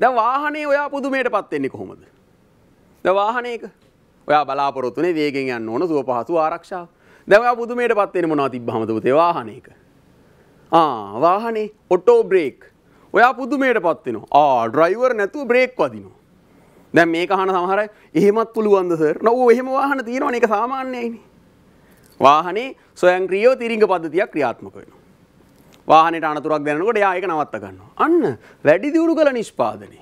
දැන් වාහනේ ඔයා පුදුමයට පත් වෙන්නේ කොහොමද? දැන් වාහනේක ඔයා බලාපොරොත්තු වෙන්නේ වේගෙන් යන්න ඕන සුව පහසු ආරක්ෂාව. දැන් ඔයා පුදුමයට පත් වෙන්නේ මොනවද තිබ්බහමද පුතේ වාහනේක? ආ වාහනේ ඔටෝ බ්‍රේක්. ඔයා පුදුමයට පත් වෙනවා. ආ ඩ්‍රයිවර් නැතුව බ්‍රේක් වදිනවා. දැ මේ කහන සමහර එහෙමත් පුළුවන්දසර නොව එහෙම වාහන තියෙනවා එක සාමාන්‍යයින. වාහනේ සොයන් ක්‍රියෝ තිරිංග පද්ධතියක් ක්‍රියාත්මක වෙන. වාහනට අනතුරක් දැනකොට යායක නවත්ත ගන්න. අන්න වැඩි දියුණු කළ නිෂ්පාදනය.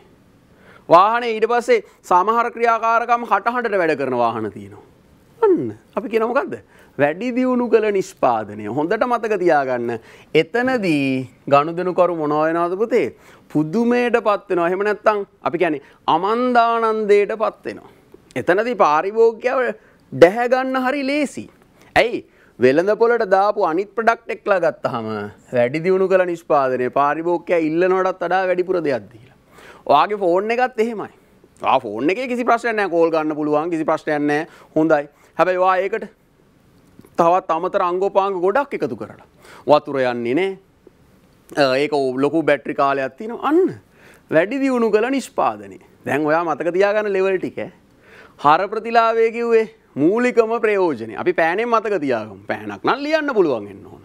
වාහන ඊට පස්සේ සමහර ක්‍රියාකාරකම් හටහටට වැඩ කරන වාහන තියෙනවා. අන්න අපි කියනමකක්ද වැඩි දියුණු කළ නිෂ්පාදනය හොඳට මතක තියාගන්න. එතනදී ගණුදෙනුකරු මොනවයනාද පුතේ පුදුමයට පත්වෙනවා එහෙම නැත්තං අපි කියන්නේ අමන්දානන්දයට පත්වෙනවා. එතනදී පාරිභෝග්‍යාව ඩැහැගන්න හරි ලේසි. ඇයි වෙළඳ පොලට දාපු අනිත් ප්‍රඩක්් එක්ලා ගත්තහම වැඩි දියුණු කළ නිෂ්පාදනය පාරිභෝක්කය ඉල්ලනොටත් අඩා වැඩිපුර දෙයක් දීලා. ඔයාගේ ෆෝර්න් එකත් එහෙමයි. ෆෝර්න එක කිසි ප්‍රශ්නය කෝල් ගන්න පුළුවන් කිසි ප්‍රශ්නයන්න හොඳයි හැබැයි වා ඒකට තවත් අමතර අංගෝපාංග ගොඩක් එකතු කරලා. වතුර යන්නේ නෑ ඒක ලොකු බැට්‍රි කාලයක් තියෙන අන්න වැඩි දියුණු කළ නිෂ්පාදනය දැන් ඔයා මතක තියාගන්න ලෙවල් ටික හර ප්‍රතිලාවය කිව්වේ මූලිකම ප්‍රයෝජනය අපි පෑනෙන් මතක තියාගම් පෑනක් නම් ලියන්න පුළුවන් එන්න ඕන.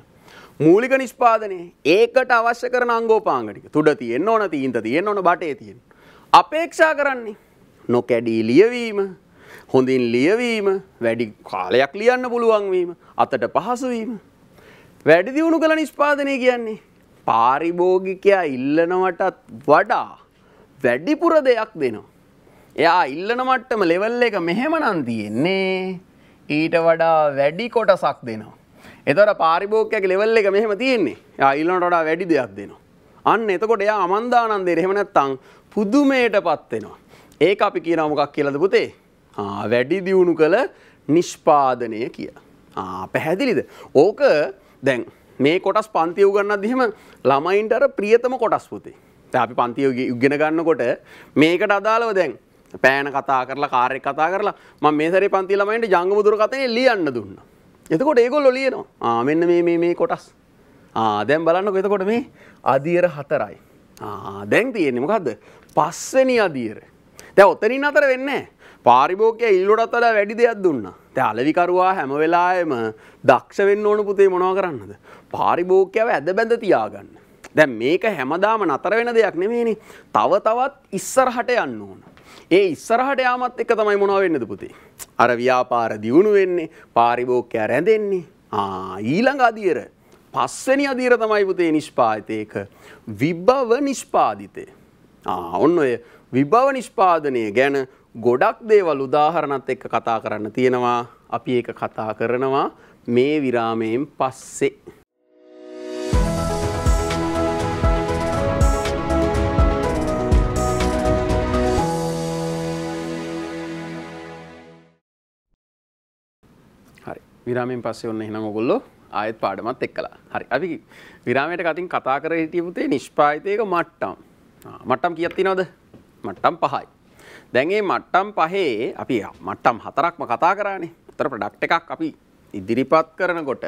මූලික නිෂ්පාදනය ඒකට අවශ්‍ය කරන අංගෝපාංගටික තුඩ තියෙන්න්න ඕන තීන්ත තියෙන්න්න ඕන බටේ තියෙන. අපේක්ෂා කරන්නේ නොකැඩී ලියවීම හොඳින් ලියවීම වැඩි කාලයක් ලියන්න පුළුවන්වීම අතට පහසුවීම. වැඩි දියුණු කළ නිෂ්පාදනය කියන්නේ. පාරිභෝගිකයා ඉල්ලනවටත් වඩා වැඩිපුර දෙයක් දෙනවා. එයා ඉල්ලන මට්ටම ලෙවල් එක මෙහෙමනම් තියෙන්නේ ඊට වඩා වැඩි කොටසක් දෙනවා. එතකොට පාරිභෝගිකයාගේ ලෙවල් එක මෙහෙම තියෙන්නේ. එයා ඊළඟට වඩා වැඩි දෙයක් දෙනවා. අන්න එතකොට එයා අමන්දානන්දේ එහෙම නැත්තම් පුදුමයටපත් වෙනවා. ඒක අපි කියනවා මොකක් කියලාද පුතේ? වැඩි දියුණු කළ නිෂ්පාදනය කිය. පැහැදිලිද. ඕක දැන් මේ කොටස් පන්තිය උගන්නත් දෙහෙම ළමයින්ට අර ප්‍රියතම කොටස් පුතේ. අපි පන්තියෝග ඉගෙන ගන්නකොට මේකට අදාළව දැන් පෑන කතා කරලා කාරෙක් කතා කරලා ම මේසරි පන්ති ළමයින්ට ජංග දුර කතේ ලියන්න දුන්න. එතකොට ඒගොල්ල ලියනවා මෙන්න මේ කොටස්. දැම් බලන්න එතකොට මේ අදියර හතරයි. දැන් තියෙන්නේ මොකක්ද පස්සනි අදියර. දැ ඔතනින් අතර වෙන්නේ. පාරිභෝකය ඉල්ලොටත් වඩ වැඩි දෙයක් දුන්න. ත අලවිකරවා හැම වෙලායම දක්ෂවෙන්න ඕන පුතේ මොනව කරන්නද. පාරිභෝකයව ඇද බැඳ තියාගන්න. දැ මේක හැමදාම නතර වෙන දෙයක් නෙමේනි තව තවත් ඉස්සරහට යන්න ඕන. ඒ ඉස්සරහට යාමත් එක තමයි මොනව වෙන්නද පුතේ. අර ව්‍යාපාර දියුණු වෙන්නේ පාරිභෝකය රැඳෙන්නේ ඊළඟ අදියර පස්සනි අදීර තමයි පුතේ නිෂ්පාතයක විභව නිෂ්පාදිතය. ඔන්න ඔය විභව නිෂ්පාදනය ගැන ගොඩක් දේවල් උදාහරණත් එක්ක කතා කරන්න තියෙනවා අපි ඒක කතා කරනවා මේ විරාමයෙන් පස්සේ. හරි විරාමෙන් පස්සේ ඔන්න එහෙනම් ඔගොල්ලෝ ආයෙත් පාඩමත් එක්කලා. හරි. අපි විරාමයට කලින් කතා කර හිටියපුතේ නිෂ්පාදිතයක මට්ටම්. මට්ටම් කීයක් තියෙනවද? මට්ටම් 5යි. දැන්ඒ මට්ටම් පහේ අපි මට්ටම් හතරක්ම කතා කරන්නේ තර ප්‍රඩක්් එකක් අපි ඉදිරිපත් කරනකොට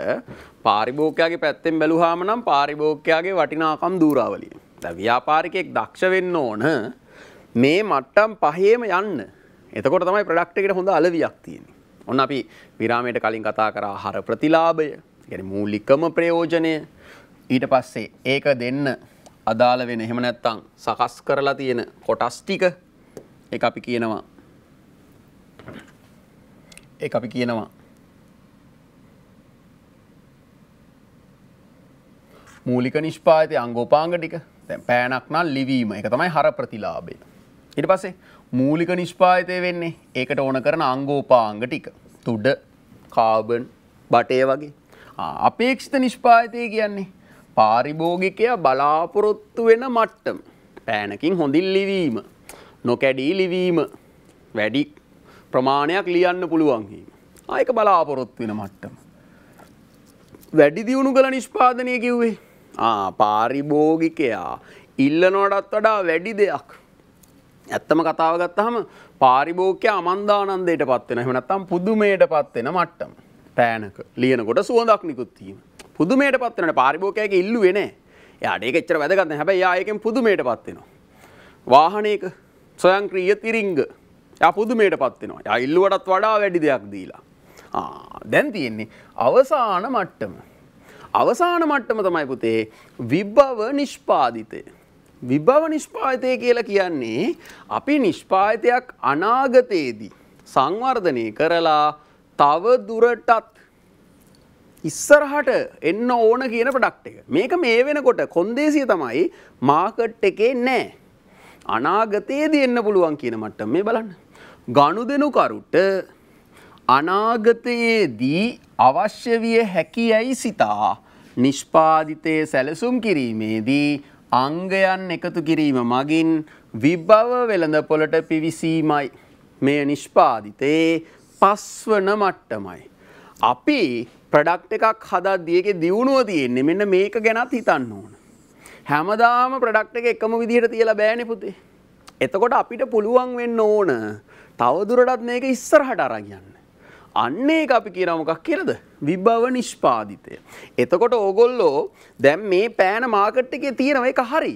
පාරිභෝකයාගේ පැත්තෙන් බැලුහාම නම් පාරිභෝකයාගේ වටිනාකම් දූරාවලිය. ද ව්‍යාපාරිකයෙක් දක්ෂ වෙන්න ඕන මේ මට්ටම් පහේම යන්න එතකොට තමයි ප්‍රඩක්ට එකට හොඳ අලවියක් තියෙන. ඔන්න අපි විරාමයට කලින් කතා කරා හර ප්‍රතිලාභය ගැන මූලිකම ප්‍රයෝජනය ඊට පස්සේ ඒක දෙන්න අදාළ වෙන එහෙම නැත්තං සකස් කරලා තියෙන කොටස් ටික ඒක අපි කියනවා ඒක අපි කියනවා මූලික නිෂ්පාතිය අංගෝපාංග ටික දැන් පෑනක් නම් ලිවීම ඒක තමයි හර ප්‍රතිලාභය. ඊට පස්සේ මූලික නිෂ්පාතිය වෙන්නේ ඒකට ඕන කරන අංගෝපාංග ටික. තුඩ, කාබන්, බටේ වගේ. අපේක්ෂිත නිෂ්පාතිය කියන්නේ පාරිභෝගිකයා බලාපොරොත්තු වෙන මට්ටම. පෑනකින් හොඳින් ලිවීම. නොකැඩී ලිවීම වැඩි ප්‍රමාණයක් ලියන්න පුළුවන්හීම. ආයක බලාපොරොත් වෙන මට්ටම. වැඩි දියුණු කළ නිෂ්පාදනය කිව්වේ පාරිභෝගිකයා ඉල්ල නොටත් වඩා වැඩි දෙයක්. ඇත්තම කතාවගත්තහම පාරිභෝකය අමන්දානන්දයට පත්වෙන හමනත්තම් පුදුමයට පත්වෙන මට්ටම පෑනක ලියනකොට සුවදක් නිකුත්වීම. පුදුමයට පත්වනට පාරිභෝකයක ඉල්ලු වෙන යාඩේ චර වැදගන්න හැබ යායකෙන් පුදුමයට පත්වෙනවා. වාහනයක ස්වයංක්‍රීය තිරිංග යපුදුමයට පත්වෙනවා ඉල්ලුවටත් වඩා වැඩි දෙයක් දීලා. දැන් තියෙන්නේ අවසාන මට්ටම. අවසාන මට්ටම තමයි පුතේ විභව නිෂ්පාදිතය. විභව නිෂ්පාතය කියලා කියන්නේ අපි නිෂ්පාතයක් අනාගතයේදී සංවර්ධනය කරලා තව දුරටත් ඉස්සරහට එන්න ඕන කියන ප්‍රඩක්් එක. මේක මේ වෙනකොට කොන්දේසිය තමයි මාකට් එකේ නෑ. අනාගතයේදී එන්න පුළුවන් කියන මට්ටම මේ බලන්න. ගනුදෙනුකරුට අනාගතයේදී අවශ්‍ය විය හැකියයි සිතා නිෂ්පාදිතය සැලසුම් කිරීමේදී අංගයන් එකතු කිරීම මගින් විභව වෙළඳපොළට පිවිසීමයි. මෙය නිෂ්පාදිතයේ පස්වන මට්ටමයි. අපි ප්‍රඩක්් එකක් හදත් දියක දියුණුව තියෙන්නේ මෙන්න මේක ගැනත් හිතන්න ඕන. හැමදාම ප්‍රඩක්ට එක එකම විදිහට තියලා බෑනෙ පුතේ. එතකොට අපිට පුළුවන් වෙන්න ඕන තවදුරටත් මේක ඉස්සරහට අරගන්න. අන්න ඒක අපි කියන මොකක් කියලාද? විභව නිෂ්පාදිතය. එතකොට ඕගොල්ලෝ දැන් මේ පෑන මාකට් එකේ තියෙන එක හරි.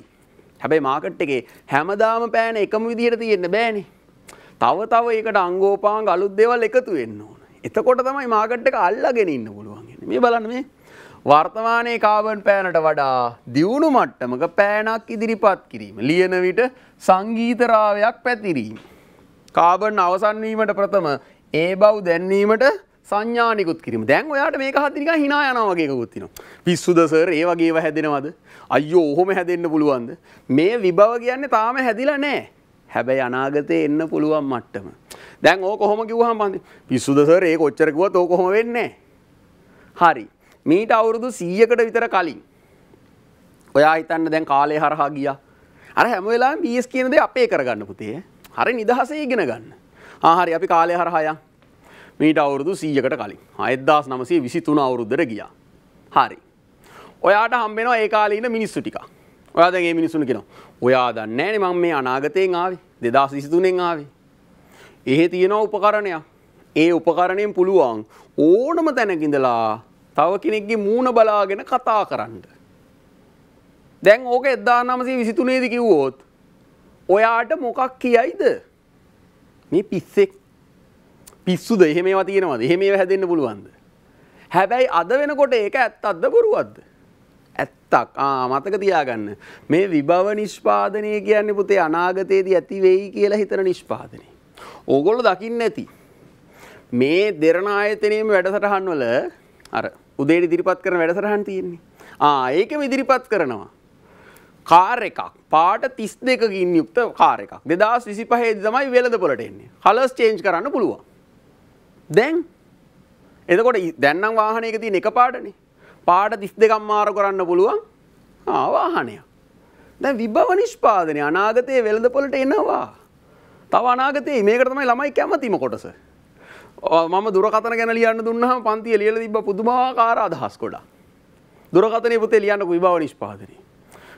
හැබැයි මාකට් එකේ හැමදාම පෑන එකම විදිහට තියෙන්න බෑනේ. තව තව ඒකට අංගෝපාංග අලුත් දේවල් එකතු වෙන්න ඕන. එතකොට තමයි මාකට් එක අල්ලගෙන ඉන්න පුළුවන්. මේ බලන්න මේ වර්තමානයේ කාබන් පෑනට වඩා දියුණු මට්ටමක පෑනක් ඉදිරිපත් කිරීම. ලියන විට සංගීතරාවයක් පැතිරීම. කාබන් අවසන්වීමට ප්‍රථම ඒ බව් දැන්වීමට සංඥානිකුත් කිරීම දැන් ඔයාට මේක හත්තිනික හිනා යනවගේකුත් තිනවා. පිස්සුදසර් ඒ වගේව හැදෙනවද. අයෝ ඔහොම හැදෙන්න්න පුළුවන්ද. මේ විභව කියන්න තාම හැදිලා නෑ. හැබැයි අනාගතය එන්න පුළුවන් මට්ටම. දැන් ඕ කොහොම කිව්හම් පන්ති පිස්සුදසර් ඒ කොච්චරකුවත් ඕකොහොම වෙන්නේ. හරි මීට අවුරුදු සීයකට විතර කලින් ඔයා හිතන්න දැන් කාලය හරහා ගිය අර හැමවෙලා බස් කියනද අපේ කරගන්න පුතේ හරි නිදහසේ ඉගෙන ගන්න ආහරි අපි කාලය හරහාය මීට අවුරුදු සීයකට කලින් අයද්දාස් නමසේ විසිතුන අවුරුද්දර ගියා හරි ඔයාට හම්බෙනවා ඒ කාලීන මිනිස්සු ටික ඔයා දැන් ඒ මිනිස්සුන කෙන ඔයා දන්නෑන මං මේ අනාගතයෙන් ආවේ දෙදස් විසිතුනෙන් ආවේ එහෙ තියෙනවා උපකරණයක් ඒ උපකරණයෙන් පුළුවන් ඕනම තැනකිඳලා තව කෙනෙක්ගේ මූුණ බලාගෙන කතා කරන්න. දැන් ඕක එද්දා නමසේ විසිතුනේද කිව්වෝත්. ඔයාට මොකක් කියයිද. මේ පිස්සෙක් පිස්සුද එහෙ මේවා තියෙනවද එහෙ මේ හැදෙන්න්න පුළුවන්ද. හැබැයි අද වෙනකොට ඒක ඇත් අද බොරුවද්ද. ඇත්තක් මතක තියාගන්න මේ විභව නිෂ්පාදනය කියන්නේ පුතේ අනාගතයේදී ඇති වෙයි කියලා හිතන නිෂ්පාදනය. ඕගොල්ලෝ දකින්න ඇති. මේ දෙරණ ආයතනයේම වැඩසටහන් වල අර උදේට ඉදිරිපත් කරන වැඩසටහන් තියෙන්නේ. ආ ඒකම ඉදිරිපත් කරනවා. කාර් එකක් පාට 32කින් යුක්ත කාර් එකක්. 2025 දී තමයි වෙළඳපොළට එන්නේ. කලර්ස් චේන්ජ් කරන්න පුළුවන්. දැන් එතකොට දැන් නම් වාහනයක තියෙන එක පාටනේ. පාට 32ක් මාරු කරන්න පුළුවන්. ආ වාහනය. දැන් විභව නිෂ්පාදනය අනාගතයේ වෙළඳපොළට එනවා. තව අනාගතයේ මේකට තමයි ළමයි කැමතිම කොටස. මම දුරකතන ගැන ලියන්න දුන්නහම පන්තිය ලියලා තිබ්බ පුදුමාකාර අදහස් ගොඩක්. දුරකතනේ පොතේ ලියන්නකෝ විභව නිෂ්පාදනයේ.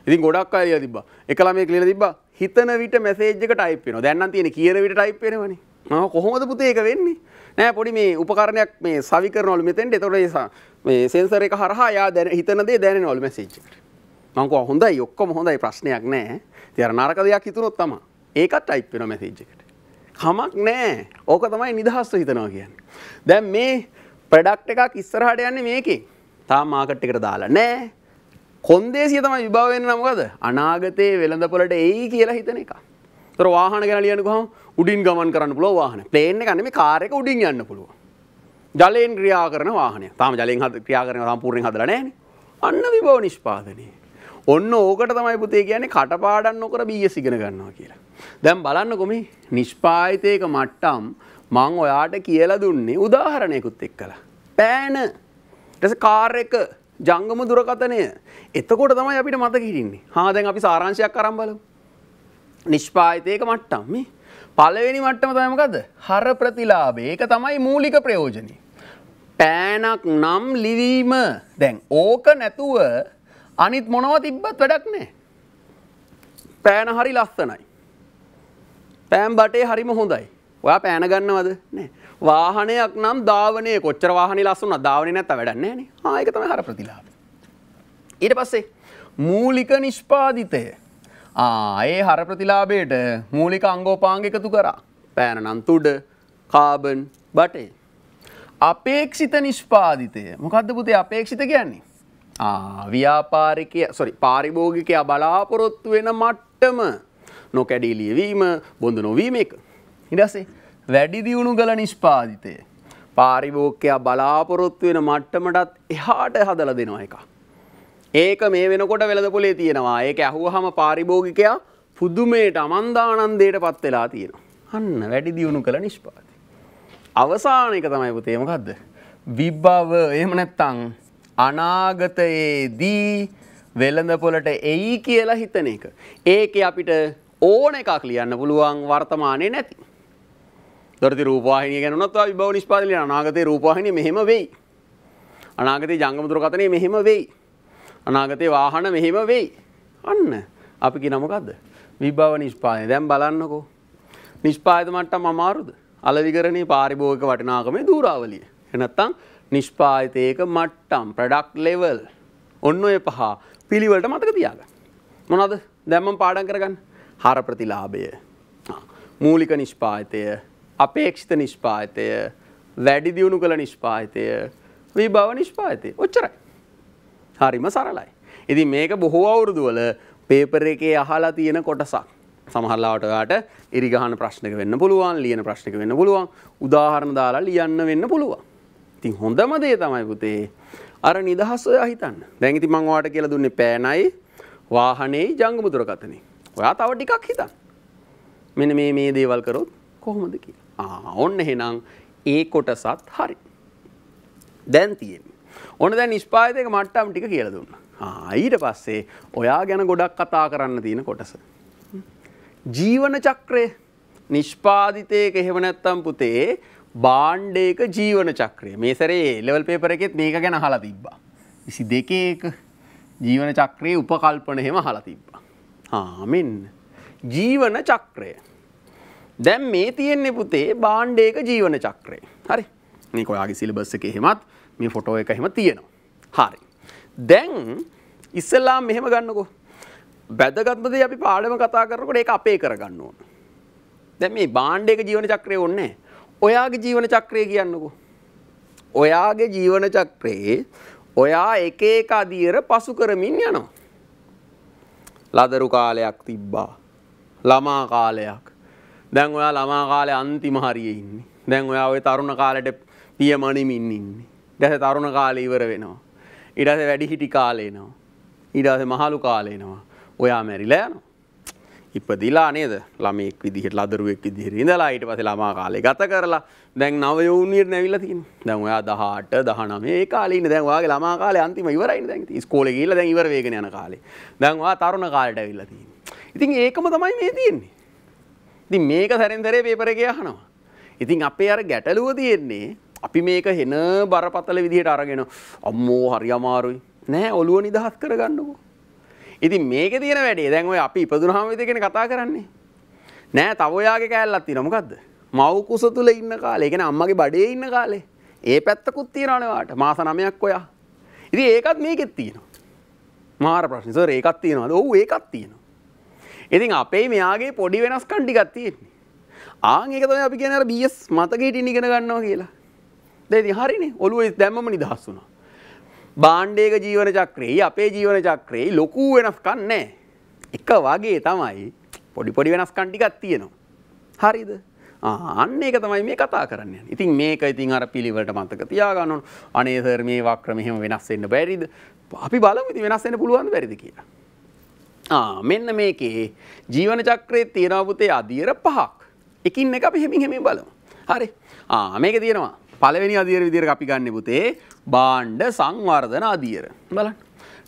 ඉතින් ගොඩක් අය ලියලා තිබ්බා. එක ළමයෙක් ලියලා තිබ්බා හිතන විට මැසේජ් එක ටයිප් වෙනවා. දැන් නම් තියෙන්නේ කියන විට ටයිප් වෙනවනේ. මම කොහොමද පුතේ ඒක වෙන්නේ? නෑ පොඩි මේ උපකරණයක් මේ සවි කරනවලු මෙතෙන්ට. එතකොට මේ සෙන්සර් එක හරහා යා හිතන දේ දැනෙනවලු මැසේජ් එකට. මම කිව්වා හොඳයි ඔක්කොම හොඳයි ප්‍රශ්නයක් නෑ. ඉතින් අර නරක දෙයක් හිතුනොත් තමයි. ඒකත් ටයිප් වෙනවා මැසේජ් එකට. කමක් නෑ ඕක තමයි නිදහස්ව හිතනවා කියන්න. දැන් මේ ප්‍රඩක්් එකක් ඉස්සරහට යන්නේ මේකේ තා මාකට් එකට දාලා නෑ කොන්දේසිය තමයි විභාවෙන්න නමකද අනාගතයේ වෙළඳපොලට එයි කියලා හිතන එක. තොර වාහන ගැන ලියනු ගහම උඩින් ගමන් කරන්න පුළුව වාහන ප්ලේන් එක නෙමෙයි කාර් එක උඩින් යන්න පුළුව. ජලයෙන් ක්‍රියා කරන වාහනය. තාම ජලයෙන් හද ක්‍රියා කරන සම්පූර්ණයෙන් හදලා නැහැනේ. අන්න විභව නිෂ්පාදනය. ඔන්න ඕකට තමයි පුතේ කියන්නේ කටපාඩම් නොකර BS ඉගෙන ගන්නවා කියලා. දැම් බලන්න කොමි නිෂ්පාහිතයක මට්ටම් මං ඔයාට කියලා දුන්නේ උදාහරණයකුත් එක් කළ. පෑන ටස කාර් එක ජංගම දුරකතනය එතකොට තමයි අපිට මත හිටින්නේ හා දැන් අපි සාරංශයක් කරම් බලු. නිෂ්පාහිතයක මට්ටම් මේ පලවෙනි මට්ටම තමකද හර ප්‍රතිලාබේ ඒක තමයි මූලික ප්‍රයෝජනී. පෑනක් නම් ලිවීම දැන් ඕක නැතුව අනිත් මොනව තිබ්බත් වැඩක් නෑ. පෑන හරි ලස්සනයි. පෑම් බටේ හරිම හොඳයි. ඔයා පෑන ගන්නවද? නෑ. වාහනයක් නම් ධාවනයේ කොච්චර වාහනේ ලස්සනද? ධාවනේ නැත්තම් වැඩක් නෑ නේ. ආ ඒක තමයි හර ප්‍රතිලාභය. ඊට පස්සේ මූලික නිෂ්පාදිතය. ආ ඒ හර ප්‍රතිලාභයට මූලික අංගෝපාංග එකතු කරා. පෑන නම් තුඩ, කාබන්, බටේ. අපේක්ෂිත නිෂ්පාදිතය. මොකද්ද පුතේ අපේක්ෂිත කියන්නේ? ආ ව්‍යාපාරිකය, සෝරි, පාරිභෝගිකයා බලාපොරොත්තු වෙන මට්ටම නොකැඩී ලියවීම බොඳ නොවීම එක. ඉඩසේ වැඩි දියුණු කළ නිෂ්පාදිතය. පාරිභෝක්කයා බලාපොරොත්තු වෙන මට්ටමටත් එහාට හදල දෙනවා එක. ඒක මේ වෙනකොට වෙළඳ පොලේ තියෙනවා ඒක ඇහුවහම පාරිභෝගිකයා පුදුමයට අමන්දානන්දයට පත් වෙලා තියෙනවා. අන්න වැඩි දියුණු කළ නිෂ්පාති. අවසාන එක තමයි පුතේමකක්ද. විබ්බව එහෙම නැත්තං අනාගතයේදී වෙළඳපොලට එයි කියලා හිතන එක. ඒක අපිට ඕන එකක් ලියන්න පුළුවන් වර්තමානයේ නැති. දොරති රූපවාහිනිය ගැන උනත් ආ විභව නිෂ්පාදනය අනාගතේ රූපවාහිනිය මෙහෙම වෙයි. අනාගතේ ජංගම දුරකථනය මෙහෙම වෙයි. අනාගතේ වාහන මෙහෙම වෙයි. අන්න අපි කියන මොකද්ද? විභව නිෂ්පාදනය. දැන් බලන්නකෝ. නිෂ්පාදිත මට්ටම අමාරුද? අලවිකරණේ පාරිභෝගික වටිනාකමේ දූරාවලිය. එනත්තම් නිෂ්පාදිතයක මට්ටම් ප්‍රොඩක්ට් ලෙවල් ඔන්න ඔය පහ පිළිවෙලට මතක තියාගන්න. මොනවද? දැන් මම පාඩම් කරගන්නේ හර ප්‍රතිලාභය. මූලික නිෂ්පාතය අපේක්ෂිත නිෂ්පාතය වැඩි දියුණු කළ නිෂ්පාතය විභව නිෂ්පාතය ඔච්චරයි. හරිම සරලයි. ඉති මේක බොහෝ අවුරුදුවල පේපර එකේ අහලා තියෙන කොටසක්. සමහල්ලාට ඔයාට ඉරිගහන ප්‍රශ්නක වෙන්න පුළුවන් ලියන ප්‍රශ්නක වෙන්න පුළුවන් උදාහරණ දාලා ලියන්න වෙන්න පුළුවන්. ඉතින් හොඳම දේ තමයි පුතේ අර නිදහස් ඔයා හිතන්න. දැන් ඉතින් මම ඔයාට කියලා දුන්නේ පෑනයි වාහනේ ජංගම දුරකථනේ. ඔයා තව ටිකක් හිතා. මෙන මේ මේ දේවල් කරොත් කොහොමද කිය. ඔන්න එහෙනම් ඒ කොටසත් හරි. දැන් තියෙන්. ඕන දැන් නිස්පාතක මට්ටම් ටික කියල දුන්න. ඊට පස්සේ ඔයා ගැන ගොඩක් කතා කරන්න තියෙන කොටස. ජීවන චක්‍රය නිෂ්පාධිතයක එහෙම නැත්තම් පුතේ බාණ්ඩයක ජීවන චක්‍රය මේ සැරේ ලෙවල් පේපර එකෙත් මේක ගැන හලා තිබ්බා. විසි දෙකේක ජීවන චක්‍රයේ උපකල්පන හෙම හලා තිබ්බා. ආමෙන් ජීවන චක්‍රය දැන් මේ තියෙන්නේ පුතේ බාණ්ඩයක ජීවන චක්‍රය හරි මේක ඔයාගේ සිලබස් එකේ එහෙමත් මේ ෆොටෝ එක එහෙම තියෙනවා හරි දැන් ඉස්සෙල්ලා මෙහෙම ගන්නකෝ වැදගත්ම දේ අපි පාඩම කතා කරනකොට ඒක අපේ කරගන්න ඕන දැන් මේ බාණ්ඩයක ජීවන චක්‍රය ඕනේ ඔයාගේ ජීවන චක්‍රය කියන්නකෝ ඔයාගේ ජීවන චක්‍රයේ ඔයා එක එක අදියර පසු කරමින් යනවා ලදරු කාලයක් තිබ්බා. ළමා කාලයක්. දැන් ඔයා ළමා කාලේ අන්තිම හරියේ ඉන්නේ. දැන් ඔයා ওই තරුණ කාලෙට පියමණිමින් ඉන්නේ. ඊට තරුණ කාලේ ඉවර වෙනවා. ඊට වැඩිහිටි කාලේ එනවා. ඊට මහලු කාලේ එනවා. ඔයා මැරිලා යනවා. ඉපදිලා නේද ළමෙක් විදිහට ලදරුවෙක් විදිහට ඉඳලා ඊට පස්සේ ළමා කාලේ ගත කරලා දැන් නව යෝනියට නැවිලා තියෙනවා. දැන් ඔයා 18 19 ඒ කාලේ ඉන්නේ දැන් ඔයාගේ ළමා කාලේ අන්තිම ඉවරයිනේ දැන් ඉතින් ඉස්කෝලේ ගිහිල්ලා දැන් ඉවර වෙගෙන යන කාලේ. දැන් ඔයා තරුණ කාලයට ඇවිල්ලා තියෙනවා. ඉතින් ඒකම තමයි මේ තියෙන්නේ. ඉතින් මේක සැරෙන් සැරේ පේපර් එකේ අහනවා. ඉතින් අපේ අර ගැටලුව තියෙන්නේ අපි මේක හෙන බරපතල විදිහට අරගෙන අම්මෝ හරි අමාරුයි. නෑ ඔළුව නිදහස් කරගන්නකෝ. ඉතින් මේකේ තියෙන වැඩේ දැන් ඔය අපි ඉපදුනහම විදිහට කතා කරන්නේ. නෑ තව ඔයාගේ කෑල්ලක් තියෙනවා මොකද්ද? මව් කුස තුල ඉන්න කාලේ. ඒ කියන්නේ අම්මගේ බඩේ ඉන්න කාලේ. ඒ පැත්තකුත් තියෙනවනේ වාට. මාස 9ක් ඔයා. ඉතින් ඒකත් මේකෙත් තියෙනවා. මාර ප්‍රශ්නේ. සර් ඒකත් තියෙනවද? ඔව් ඒකත් තියෙනවා. ඉතින් අපේ මෙයාගේ පොඩි වෙනස්කම් ටිකක් තියෙන්නේ. ආන් ඒක තමයි අපි කියන්නේ අර BS මතකෙට ඉගෙන ගන්නවා කියලා. දැන් ඉතින් හරිනේ. ඔළුවේ දැම්මම නිදහස් වුණා. බාණ්ඩයක ජීවන චක්‍රයේ අපේ ජීවන චක්‍රයේ ලොකු වෙනස්කම් නැහැ. එක වගේ තමයි පොඩි පොඩි වෙනස්කම් ටිකක් තියෙනවා. හරිද? අන්න ඒක තමයි මේ කතා කරන්න යන්නේ. ඉතින් මේක ඉතින් අර පිළිවෙලට මතක තියාගන්න ඕන. අනේ සර් මේ වක්‍ර මෙහෙම වෙනස් වෙන්න බැරිද? අපි බලමු ඉතින් වෙනස් වෙන්න පුළුවන්ද බැරිද කියලා. ආ මෙන්න මේකේ ජීවන චක්‍රයේ තියෙනවා පුතේ අදියර පහක්. එකින් එක අපි හැමින් හැමින් බලමු. හරි. ආ මේක තියෙනවා පළවෙනි අදියර විදිහට අපි ගන්න පුතේ භාණ්ඩ සංවර්ධන අදියර. බලන්න.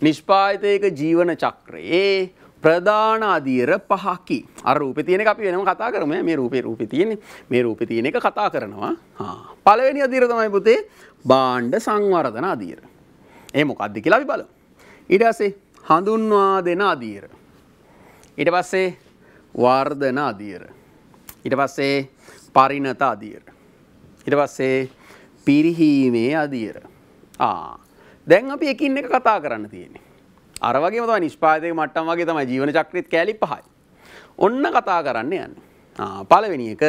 නිෂ්පාදිතයක ජීවන චක්‍රයේ ප්‍රධාන අදියර පහකි. අර රූපේ තියෙන එක අපි වෙනම කතා කරමු. මේ රූපේ රූපේ තියෙන්නේ. මේ රූපේ තියෙන එක කතා කරනවා. හා. පළවෙනි අදියර තමයි පුතේ භාණ්ඩ සංවර්ධන අදියර. ඒ මොකක්ද කියලා අපි බලමු. ඊට පස්සේ හඳුන්වා දෙන අදියර. ඊට පස්සේ වර්ධන අදියර. ඊට පස්සේ පරිණත අදියර. ඊට පස්සේ පිරිහීමේ අදියර. දැන් අපි එකින් එක කතා කරන්න තියෙන්නේ. අරවගේ තම නිස්පාදක මට්ටම් වගේ තමයි ජීවන චක්‍රත් කෑලි පහයි. ඔන්න කතා කරන්න යන්න. පලවෙනි එක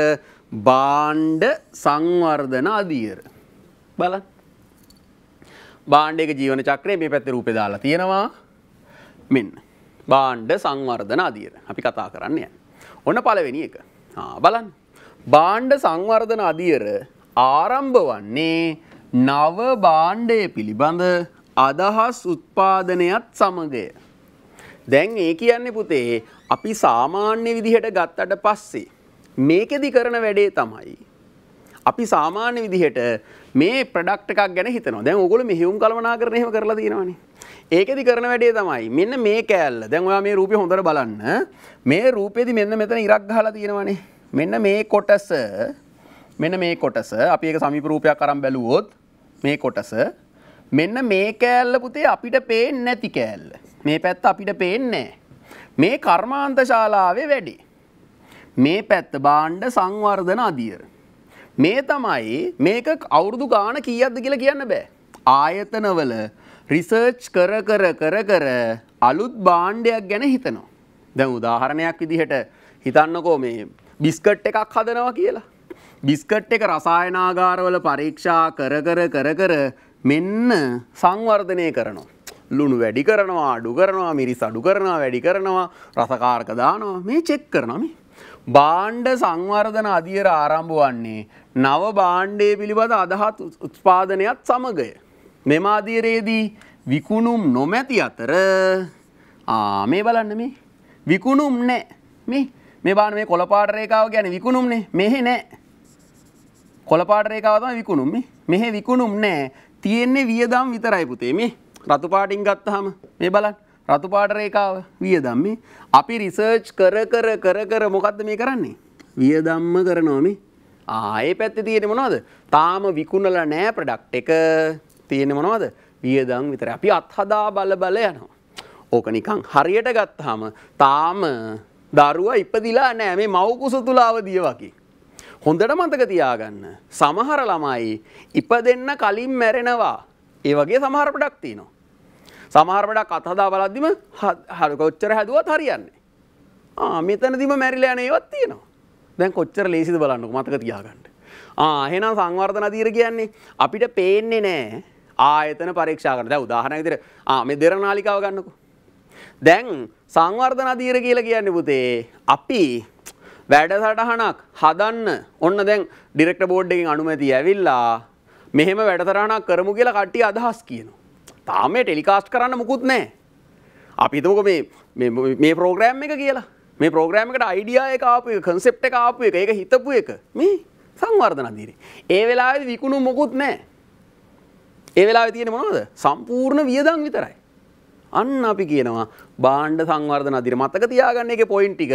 බාණ්ඩ සංවර්ධන අදීර. බල බාණ්ඩ එක ජීවන චක්‍රය මේ පැත්ත රූපෙ දාලා තියෙනවා මෙන්න. බාණ්ඩ සංවර්ධන අදීර අපි කතා කරන්න යන්න. ඔන්න පලවෙනි එක. බලන්න. බාණ්ඩ සංවර්ධන අදියර ආරම්භ වන්නේ නව භාණ්ඩය පිළිබඳ අදහස් උත්පාදනයත් සමගය. දැන් ඒ කියන්නේ පුතේ අපි සාමාන්‍ය විදිහට ගත්තට පස්සේ මේකෙදි කරන වැඩේ තමයි. අපි සාමාන්‍ය විදිහට මේ ප්‍රඩක්ට එකක් ගැන හිතනවා දැන් ඔගොල මෙහිවුම් කලමනා කරන එහෙම කරලා තියෙනවානේ. ඒකෙදි කරන වැඩේ තමයි මෙන්න මේ කෑල්ල. දැන් ඔයා මේ රූපේ හොඳට බලන්න. මේ රූපෙදි මෙන්න මෙතන ඉරක් ගහලා තියෙනවානේ. මෙන්න මේ කොටස මෙන්න මේ කොටස අපි ඒක සමීපරූපයක් අරන් බැලුවොත් මේ කොටස මෙන්න මේ කෑල්ල පුතේ අපිට පේන්නේ නැති කෑල්ල. මේ පැත්ත අපිට පේන්නේ මේ කර්මාන්ත ශාලාවේ වැඩි. මේ පැත්ත බාණ්ඩ සංවර්ධන අධියර. මේ තමයි මේක අවුරුදු ගාන කීයක්ද කියලා කියන්න බෑ. ආයතනවල රිසර්ච් කර කර කර කර අලුත් බාණ්ඩයක් ගැන හිතනවා. දැන් උදාහරණයක් විදිහට හිතන්නකෝ මේ බිස්කට් එකක් හදනවා කියලා. බිස්කට් එක රසායනාගාරවල පරීක්ෂා කරකර කරකර මෙන්න සංවර්ධනය කරනවා. ලුණු වැඩි කරනවා අඩු කරනවා මිරිස් අඩු කරනවා වැඩි කරනවා රසකාරක දානවා මේ චෙක් කරනම. බාණ්ඩ සංවර්ධන අධියර ආරම්භ වන්නේ නව බාණ්ඩය පිළිබඳ අදහත් උත්පාදනයත් සමගය. මෙම අධියරයේදී විකුණුම් නොමැති අතර මේ බලන්න මේ විකුණුම් නෑ මේ මේ බාන මේ කොළපාට රේකාව ගැන විකුණුම්නේ මෙහෙ නෑ කොළපාට රේකාවතම විකුණුම් මෙහෙ විකුණුම් නෑ තියෙන්නේ වියදම් විතරයි පුතේ මේ රතුපාටින් ගත්තහම මේ බලන්න රතුපාට රේකාව වියදම් මේ අපි රිසර්ච් කර කර කර කර මොකක්ද මේ කරන්නේ වියදම්ම කරනෝමි ආයේ පැත්ත තියෙන මොනවද තාම විකුණල නෑ ප්‍රඩක්් එක තියෙන මොනවද වියදං විතර අපි අත්හදා බල බල යනවා ඕක නිකං හරියට ගත්තාම තාම දරුවා ඉපදිලා නෑ මේ මවකුස තුලාව දිය වගේ හොඳට මතක තියාගන්න. සමහර ළමයි ඉපදෙන්න කලින් මැරෙනවා. ඒ වගේ සමහර පඩක් තියෙනවා. සමහර පඩක් අත්හදා බලද්දිම හරි කොච්චර හැදුවත් හරියන්නේ. ආ මෙතනදිම මැරිලා යන ඒවත් තියෙනවා. දැන් කොච්චර ලේසිද බලන්නකෝ මතක තියාගන්න. ආ එහෙනම් සංවර්ධන අධීර කියන්නේ අපිට පේන්නේ නැහැ ආයතන පරීක්ෂා කරන. දැන් උදාහරණයක් විදිහට ආ මේ දෙර නාලිකාව ගන්නකෝ. දැන් සංවර්ධන අධීර කියලා කියන්නේ පුතේ අපි වැඩසටහනක් හදන්න ඔන්න දැන් ඩිරෙක්ට බෝඩ්ඩකින් අනුමැති ඇවිල්ලා මෙහෙම වැඩතරහනක් කරමු කියලා කට්ටිය අදහස් කියනවා. තාම මේ ටෙලිකාස්ට් කරන්න මුකුත් නෑ. අපි හිතමුකෝ මේ මේ ප්‍රෝග්‍රෑම් එක කියලා. මේ ප්‍රෝග්‍රෑම් එකට අයිඩියා එක ආපු එක, concept එක ආපු එක, ඒක හිතපු එක. මේ සංවර්ධන අධීරේ. ඒ වෙලාවේදී විකුණු මුකුත් නෑ. ඒ වෙලාවේ තියෙන්නේ මොනවද? සම්පූර්ණ වියදම් විතරයි. අන්න අපි කියනවා බාණ්ඩ සංවර්ධන අධිර මතක තියාගන්න එක පොයින්ටික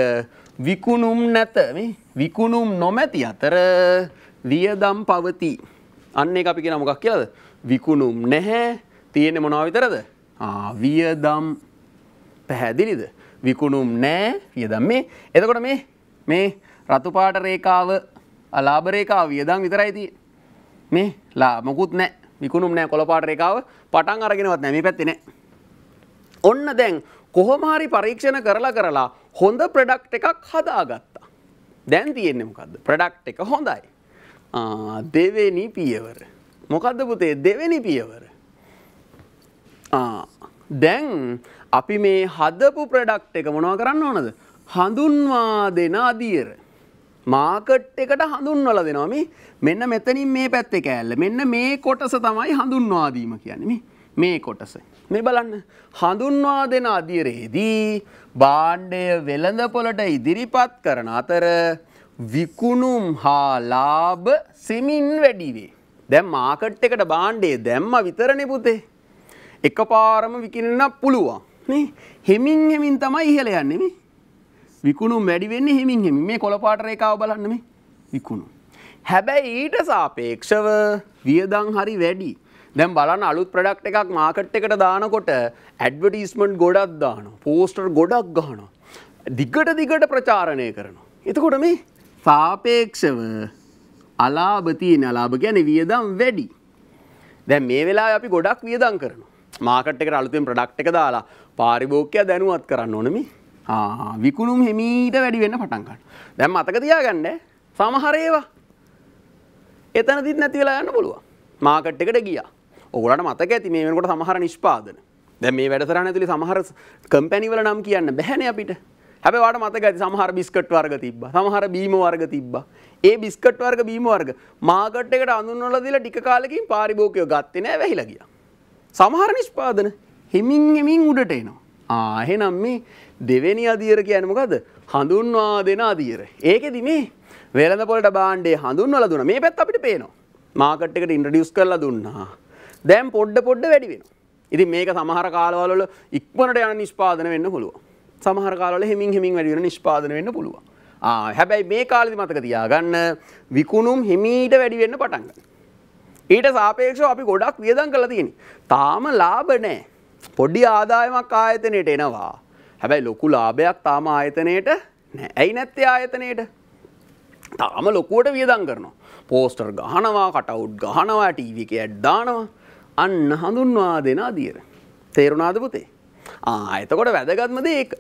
විකුණුම් නැත විකුණුම් නොමැති අතර වියදම් පවති අන්න එක අපි කියෙන මොකක් කියලද විකුණුම් නැහැ තියෙන මොනාවිතරද වියදම් පැහැදිලිද විකුණුම් නෑ වියදම් මේ එතකොට මේ මේ රතුපාට රේකාව අලාබරේකා වියදම් විතරයිති මේ ලා මොකුත් නෑ විකුණුම් නෑ කොළපාට රේකාව පටන් අරගෙනවත් නැමි පැත්තින ඔන්න දැන් කොහොමහරි පරීක්ෂණ කරලා කරලා හොඳ ප්‍රඩක්් එකක් හදාගත්තා. දැන් තියෙන්නෙමකක්ද ප්‍රඩක්් එක හොඳයි. දෙවෙනි පියවර. මොකක්ද පුතේ දෙවෙනි පියවර. දැන් අපි මේ හදපු ප්‍රඩක්් එක මොනව කරන්න ඕනද. හඳුන්වා දෙන අදියර. මාකට් එකට හඳුන්වල දෙනවම මෙන්න මෙතනින් මේ පැත්තේ කෑල්ල මෙන්න මේ කොටස තමයි හඳුන්වාදීම කියනම මේ කොටස. මේ බලන්න හඳුන්වා දෙන අධිරෙහිදී භාණ්ඩය වෙළඳපොළට ඉදිරිපත් කරන අතර විකුණුම් හා ලාභ සෙමින් වැඩිවේ. දැන් මාකට් එකට භාණ්ඩය දැම්ම විතරනේ පුතේ. එකපාරම විකිණන්න පුළුවන්. නේ? හෙමින් හෙමින් තමයි ඉහළ යන්නේ මේ. විකුණුම් වැඩි වෙන්නේ හෙමින් හෙමින්. මේ කොළපාට රේඛාව බලන්න මේ. විකුණුම්. හැබැයි ඊට සාපේක්ෂව වියදම් හරි වැඩි. දැම් බලන්න අලුත් ප්‍රඩක්් එකක් මාකට් එකට දානකොට ඇඩ්වඩීස්මන්ට් ගොඩක් දාන පෝස්ටර් ගොඩක් ගාන දිග්ගට දිගට ප්‍රචාරණය කරනවා. එතකොට මේ සාපේක්ෂව අලාභතියන අලාභ ගැන වියදම් වැඩි. දැන් මේ වෙලා අපි ගොඩක් වියදම් කරන මාකට් එකට අලුතෙන් ප්‍රඩක්් එක දාලා පාරිභෝක්කය දැනුවත් කරන්න ඕනමි විකුණුම් හිමීට වැඩි වෙන්න පටන්ගන්න දැම් අතක තියාගන්න සමහරේවා එතනතිත් නැති වෙලා යන්න පුළුවන් මාකට් එකට ගියා ඔගලට මතක ඇති මේ වෙනකොට සමහර නිෂ්පාදන දැ මේ වැඩසරන ඇතුලි සමහර කම්පැනිවල නම් කියන්න බැහැන අපිට හැබවට මතක ඇති සමහර බිස්කට් වර්ග තිබ සමහර බීම වර්ග තිබ්බ ඒ බිස්කට් වර්ග බීම වර්ග මාගට් එකට අඳුන්වල දිල ටික කාලකින් පාරිභෝකයෝ ගත්තේ නෑ වැහිලා ගියා. සමහර නිෂ්පාදන හෙමින් හෙමින් උඩට එනවා. ආහෙනම් මේ දෙවෙනි අදියර කියන්නේ මොකද්ද? හඳුන්වා දෙන අදියර. ඒකෙදි මේ වෙළඳ පොළට බාණ්ඩේ හඳුන්වලා දුන්නා. මේ පැත්ත අපිට පේනවා. මාකට් එකට ඉන්ට්‍රොඩියුස් කරලා දුන්නා. දැම් පොඩ්ඩ පොඩ්ඩ වැඩි වෙන. ඉති මේක සමහර කාලවල ඉක්මනට යන නිස්පාදන වෙන්න පුළුව සමහර කාල හෙමින් හෙමින් වැඩිෙන නිස්පාදන වෙන්න පුළුව හැබැයි මේ කාලදි මතක තියාගන්න විකුණුම් හිමීට වැඩිවෙන්න පටන්ග. ඊට සාපේක්ෂ අපි ගොඩක් වියදන් කළ තියෙන. තාම ලාබ නෑ පොඩ්ඩි ආදායමක් ආයතනයට එනවා. හැබැයි ලොකු ලාභයක් තාම ආයතනයට ඇයි නැත්තේ ආයතනයට තාම ලොකුවට වියදන් කරනවා. පෝස්ටර් ගහනවා කටවුට් ගහනවා ටීවික ඇඩ්දානවා අන්න හඳුන්වා දෙෙන අදීර. තේරුණාද පුතේ. ආයතකොට වැදගත්මද ඒක.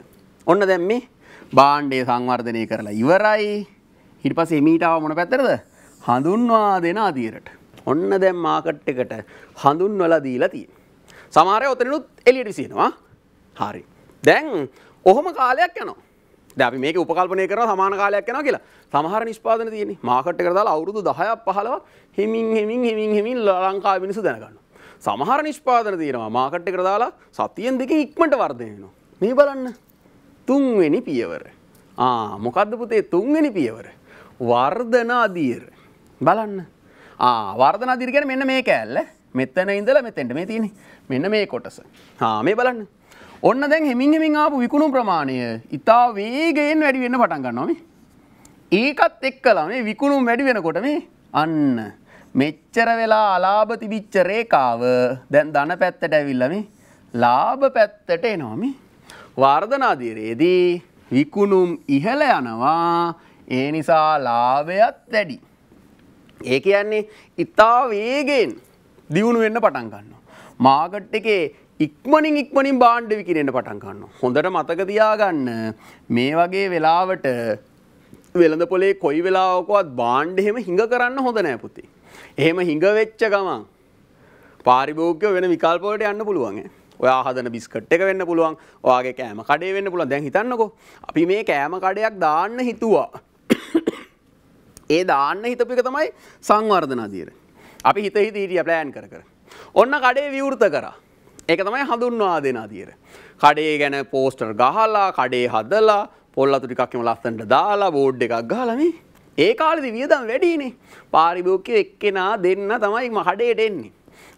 ඔන්න දැම් මේ බාණ්ඩය සංවර්ධනය කරලා ඉවරයි හිට පස එමීටාව මොන පැතරද හඳුන්වා දෙෙන අදීරට. ඔන්න දැම් මාකට් එකට හඳුන්වල දීලා තිය. සමාරය ඔතනනුත් එලිටිසිෙනවා හරි. දැන් ඔහොම කාලයක් යනවා. දැි මේක උපකල්පනය කර සමාන කාලයක් යන කියලා සමහර නිෂ්පාදන තියෙන මාකට් කරදාලා අවුරුදු දහයක් පහලව හෙමින් හෙමින් හෙමින් හෙමින් ලංකා මිනිසු දැනගන්න සමහර නිෂ්පාදන තියෙනවා මාකට් එකට දාලා සතියෙන් දෙක ඉක්මට වර්ධනය වෙනවා. මේ බලන්න. තුන්වෙනි පියවර. ආ මොකද්ද පුතේ තුන්වෙනි පියවර? වර්ධන අධීර. බලන්න. ආ වර්ධන අධීර කියන්නේ මෙන්න මේ කෑල්ල. මෙතන ඉඳලා මෙතෙන්ට මේ තියෙන්නේ. මෙන්න මේ කොටස. ආ මේ බලන්න. ඔන්න දැන් හෙමින් හෙමින් ආපු විකුණු ප්‍රමාණය ඉතා වේගයෙන් වැඩි වෙන්න පටන් ගන්නවා මේ. ඒකත් එක්කලා මේ විකුණුම් වැඩි වෙනකොට මේ අන්න මෙච්චර වෙලා අලාභ තිබිච්ච රේඛාව දැන් ධන පැත්තට ඇවිල්ලා මේ ලාභ පැත්තට එනවා මේ වර්ධනාධිරේදී විකුණුම් ඉහළ යනවා ඒ නිසා ලාභයත් වැඩි. ඒ කියන්නේ ඉතා වේගෙන් දියුණු වෙන්න පටන් ගන්නවා. මාකට් එකේ ඉක්මනින් ඉක්මනින් බාණ්ඩ විකිරෙන්න පටන් ගන්නවා. හොඳට මතක තියාගන්න මේ වගේ වෙලාවට වෙළඳ පොලේ කොයි වෙලාවකවත් බාණ්ඩ එහෙම හිඟ කරන්න හොඳ නෑ පුතේ. එහෙම හිඟ වෙච්ච ගමන් පාරිභෝගිකව වෙන විකල්ප වලට යන්න පුළුවන්. ඔයා හදන බිස්කට් එක වෙන්න පුළුවන්. ඔයාගේ කෑම කඩේ වෙන්න පුළුවන්. දැන් හිතන්නකෝ. අපි මේ කෑම කඩයක් දාන්න හිතුවා. [coughs] ඒ දාන්න හිතපු එක තමයි සංවර්ධන අධීර. අපි හිත හිත හිටියා ප්ලෑන් කර කර. ඔන්න කඩේ විවෘත කරා. ඒක තමයි හඳුන්වා දෙන අධීර. කඩේ ගැන පෝස්ටර් ගහලා කඩේ හදලා පොල් අතු ටිකක්ම ලස්සන්ට දාලා බෝඩ් එකක් ගාලමේ ඒ කාලෙදි වියදම් වැඩිනේ පාරිභෝගිකයෝ එක්කෙනා දෙන්න තමයි මහඩේට එන්නේ.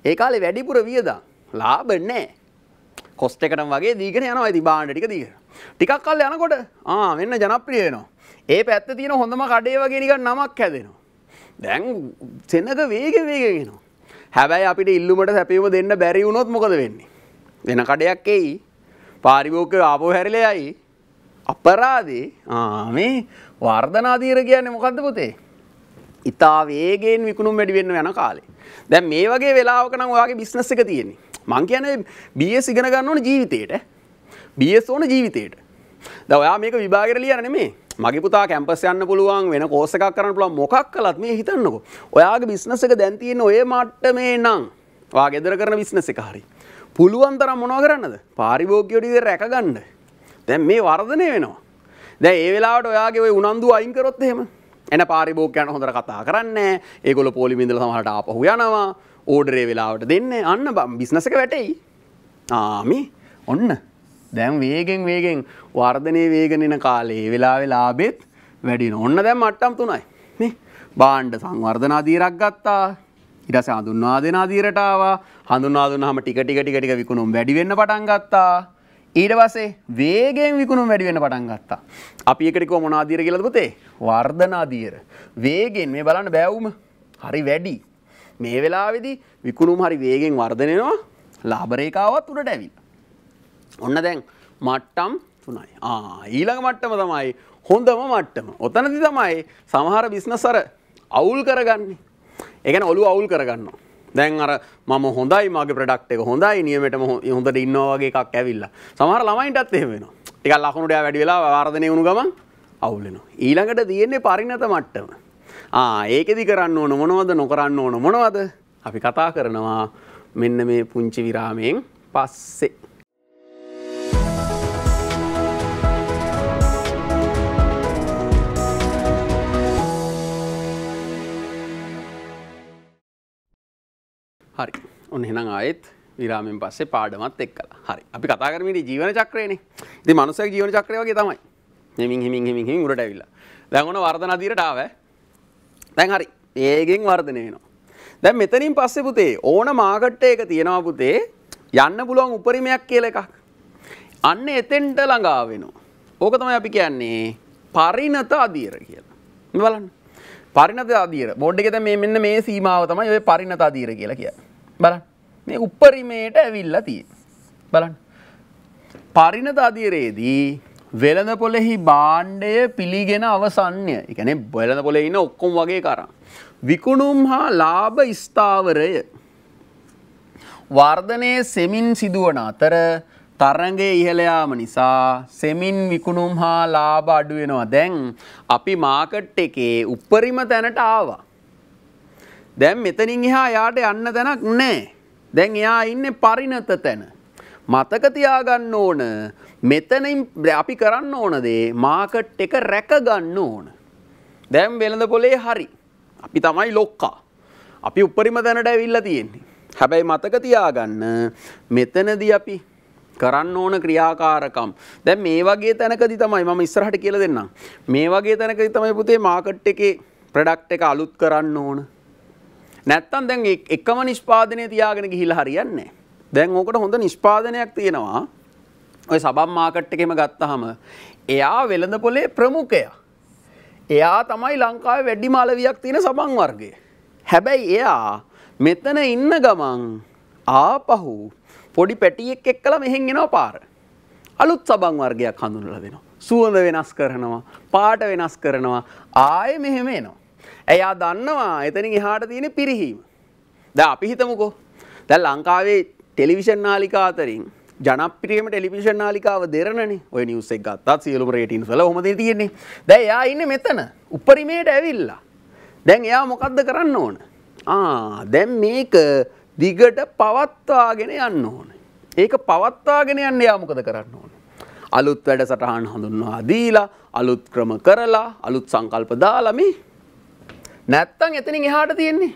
ඒ කාලේ වැඩිපුර වියදම් ලාභ නැහැ. කොස්ට් එකටම වගේ දීගෙන යනවා ඉතින් බාණ්ඩ ටික දීගෙන. ටිකක් කල් යනකොට ආ මෙන්න ජනප්‍රිය වෙනවා. ඒ පැත්තේ තියෙන හොඳම කඩේ වගේ නිකන් නමක් හැදෙනවා. දැන් සෙනග වේග වේගෙන් එනවා. හැබැයි අපිට ඉල්ලුමට සැපයුම දෙන්න බැරි වුණොත් මොකද වෙන්නේ? වෙන කඩයක් එයි. පාරිභෝගිකයෝ ආපහු හැරිලා යයි. අපරාදේ මේ වර්ධනාදීර කියන්නේ මොකක්ද පුතේ. ඉතා වේගෙන් විකුණුම් වැඩිවෙන්න යන කාලේ. දැන් මේ වගේ වෙලාවක නම් ඔයාගේ බිස්නස් එක තියෙන්නේ. මං කියන්නේ BS ඉගෙන ගන්න ඕන ජීවිතේට. BS ඕන ජීවිතේට. දැන් ඔයා මේක විභාගෙට ලියන්න නෙමෙයි. මගේ පුතා කැම්පස් යන්න පුළුවන් වෙන කෝස් එකක් කරන්න පුළුවන් මොකක් කළත් මේ හිතන්නකෝ. ඔයාගේ බිස්නස් එක දැන් තියෙන්නේ ඔය මට්ටමේ නම්. ඔයා ගෙදර කරන බිස්නස් එක හරි. පුළුවන් තරම් මොනව කරන්නද? පාරිභෝගිකයෝ ටික රැකගන්න. දැන් මේ වර්ධනය වෙනවා. දැන් ඒ වෙලාවට ඔයාගේ ওই උනන්දුව අයින් කරොත් එහෙම එන පාරිභෝගිකයන් හොඳට කතා කරන්නේ ඒගොල්ලෝ පොලිමේ ඉඳලා සමහරට ආපහු යනවා ඕඩර් ඒ වෙලාවට දෙන්නේ අන්න බිස්නස් එක වැටෙයි. ආ මේ ඔන්න දැන් වේගෙන් වේගෙන් වර්ධනය වේගෙනෙන කාලේ වෙලාවේ ලාභෙත් වැඩි වෙනවා. ඔන්න දැන් මට්ටම් තුනයි. නේ? භාණ්ඩ සංවර්ධන අධීරක් ගත්තා. ඊට පස්සේ හඳුන්වා දෙන අධීරට ආවා. හඳුන්වා දුන්නාම ටික ටික ටික ටික විකුණුම් වැඩි වෙන්න පටන් ගත්තා. ඊට පස්සේ වේගෙන් විකුණුම් වැඩි වෙන්න පටන් ගත්තා. අපි එකට කිව්ව මොන ආදීර කියලාද පුතේ? වර්ධන ආදීර. වේගෙන් මේ බලන්න බෑවුම හරි වැඩි. මේ වෙලාවේදී විකුණුම් හරි වේගෙන් වර්ධනය වෙනවා. ලාභ රේඛාවත් උඩට ඇවිල්ලා. ඔන්න දැන් මට්ටම් තුනයි. ආ ඊළඟ මට්ටම තමයි හොඳම මට්ටම. ඔතනදි තමයි සමහර බිස්නස් අර අවුල් කරගන්නේ. ඒ කියන්නේ ඔළුව අවුල් කරගන්නවා. දැන් අර මම හොඳයි මගේ ප්‍රඩක්් එක හොඳයි නියමට හොඳට ඉන්නවාගේ එකක් ඇවිල්ලා සමහර ළමයින්ටත් එහෙම වෙනවා ටිකක් ලකුණුට වැඩි වෙලා වාර්ධනය වුණු ගමන් අවුලෙනවා ඊළඟට තියෙන්නේ පරිණත මට්ටම ඒකෙදි කරන්න ඕන මොනවද නොකරන්න ඕන මොනවද අපි කතා කරනවා මෙන්න මේ පුංචි විරාමයෙන් පස්සේ හරි ඔන්න හෙනම් ආයෙත් විරාමෙන් පස්සේ පාඩමත් එක්කලා හරි අපි කතා කරමින් ජීවන චක්‍රයනේ ඉතින් මනුස්සයෙක් ජීවන චක්‍රය වගේ තමයි හෙමින් හෙමින් හෙමින් හෙමින් උඩට ඇවිල්ලා දැන් ඔන්න වර්ධන අධීරට ආවේ දැන් හරි ඒකෙන් වර්ධනය වෙනවා දැන් මෙතනින් පස්සේ පුතේ ඕන මාකට් එක තියෙනවා පුතේ යන්න පුළුවන් උපරිමයක් කියලා එකක් අන්න එතෙන්ට ළඟා වෙනවා ඕක තමයි අපි කියන්නේ පරිණත අධීර කියලා බලන්න පරිණත අධීර බොඩ් එකේ දැන් මේ මෙන්න මේ සීමාව තමයි ඔය පරිණත අධීර කියලා කියන්නේ බලන් මේ උපරිමයට ඇවිල්ලා තිය බලන් පරිණත අධීරයේදී වෙළඳ පොලෙහි බාණ්ඩය පිළිගෙන අවසන්ය එකන බොලඳ පොලෙ ඉන්න ඔක්කොම් වගේ කරා. විකුණුම් හා ලාභ ස්ථාවරය වර්ධනය සෙමින් සිදුවන අතර තරගේ ඉහලයාම නිසා සෙමින් විකුණුම් හා ලාභ අඩුවෙනවා දැන් අපි මාකට් එකේ උපරිම තැනට ආවා. දැන් මෙතනින් එහා යාට යන්න තැනක් නැහැ. දැන් එයා ඉන්නේ පරිණත තැන. මතක තියාගන්න ඕන මෙතනින් අපි කරන්න ඕන දේ මාකට් එක රැක ගන්න ඕන. දැන් වෙළඳ පොලේ හරි. අපි තමයි ලොක්කා. අපි උපරිම දැනට ඇවිල්ලා තියෙන්නේ. හැබැයි මතක තියාගන්න මෙතනදී අපි කරන්න ඕන ක්‍රියාකාරකම්. දැන් මේ වගේ තැනකදී තමයි මම ඉස්සරහට කියලා දෙන්නම්. මේ වගේ තැනකදී තමයි පුතේ මාකට් එකේ ප්‍රොඩක්ට් එක අලුත් කරන්න ඕන. නැත්තම් දැන් එකම නිෂ්පාදනය තියාගෙන ගිහිල්ලා හරියන්නේ දැන් ඕකට හොඳ නිෂ්පාදනයක් තියෙනවා ඔය සබම් මාකට් එකෙම ගත්තාම එයා වෙළඳ පොලේ ප්‍රමුඛයා එයා තමයි ලංකාවේ වැඩිම අලවියක් තියෙන සබන් වර්ගය හැබැයි එයා මෙතන ඉන්න ගමන් ආපහු පොඩි පැටියෙක් එක්කලා මෙහෙන් එනවා පාර අලුත් සබන් වර්ගයක් හඳුනලා දෙනවා සුවඳ වෙනස් කරනවා පාට වෙනස් කරනවා ආයෙ මෙහෙම එනවා ඇයා දන්නවා එතනින් එහාට තියෙන පිරිහීම. දැන් අපි හිතමුකෝ. දැන් ලංකාවේ ටෙලිවිෂන් නාලිකා අතරින් ජනප්‍රියම ටෙලිවිෂන් නාලිකාව දෙරණනේ. ඔය නිවුස් එක ගත්තත් සියලුම රේටින්ස් වල ඔහොමද තියෙන්නේ. දැන් එයා ඉන්නේ මෙතන. උපරිමයට ඇවිල්ලා. දැන් එයා මොකද්ද කරන්න ඕන? ආ දැන් මේක දිගට පවත්වාගෙන යන්න ඕන. ඒක පවත්වාගෙන යන්න එයා මොකද කරන්න ඕන? අලුත් වැඩසටහන් හඳුන්වා දීලා අලුත් ක්‍රම කරලා අලුත් සංකල්ප දාලා මේ නැත්තං එතනින් එහාට තියෙන්නේ.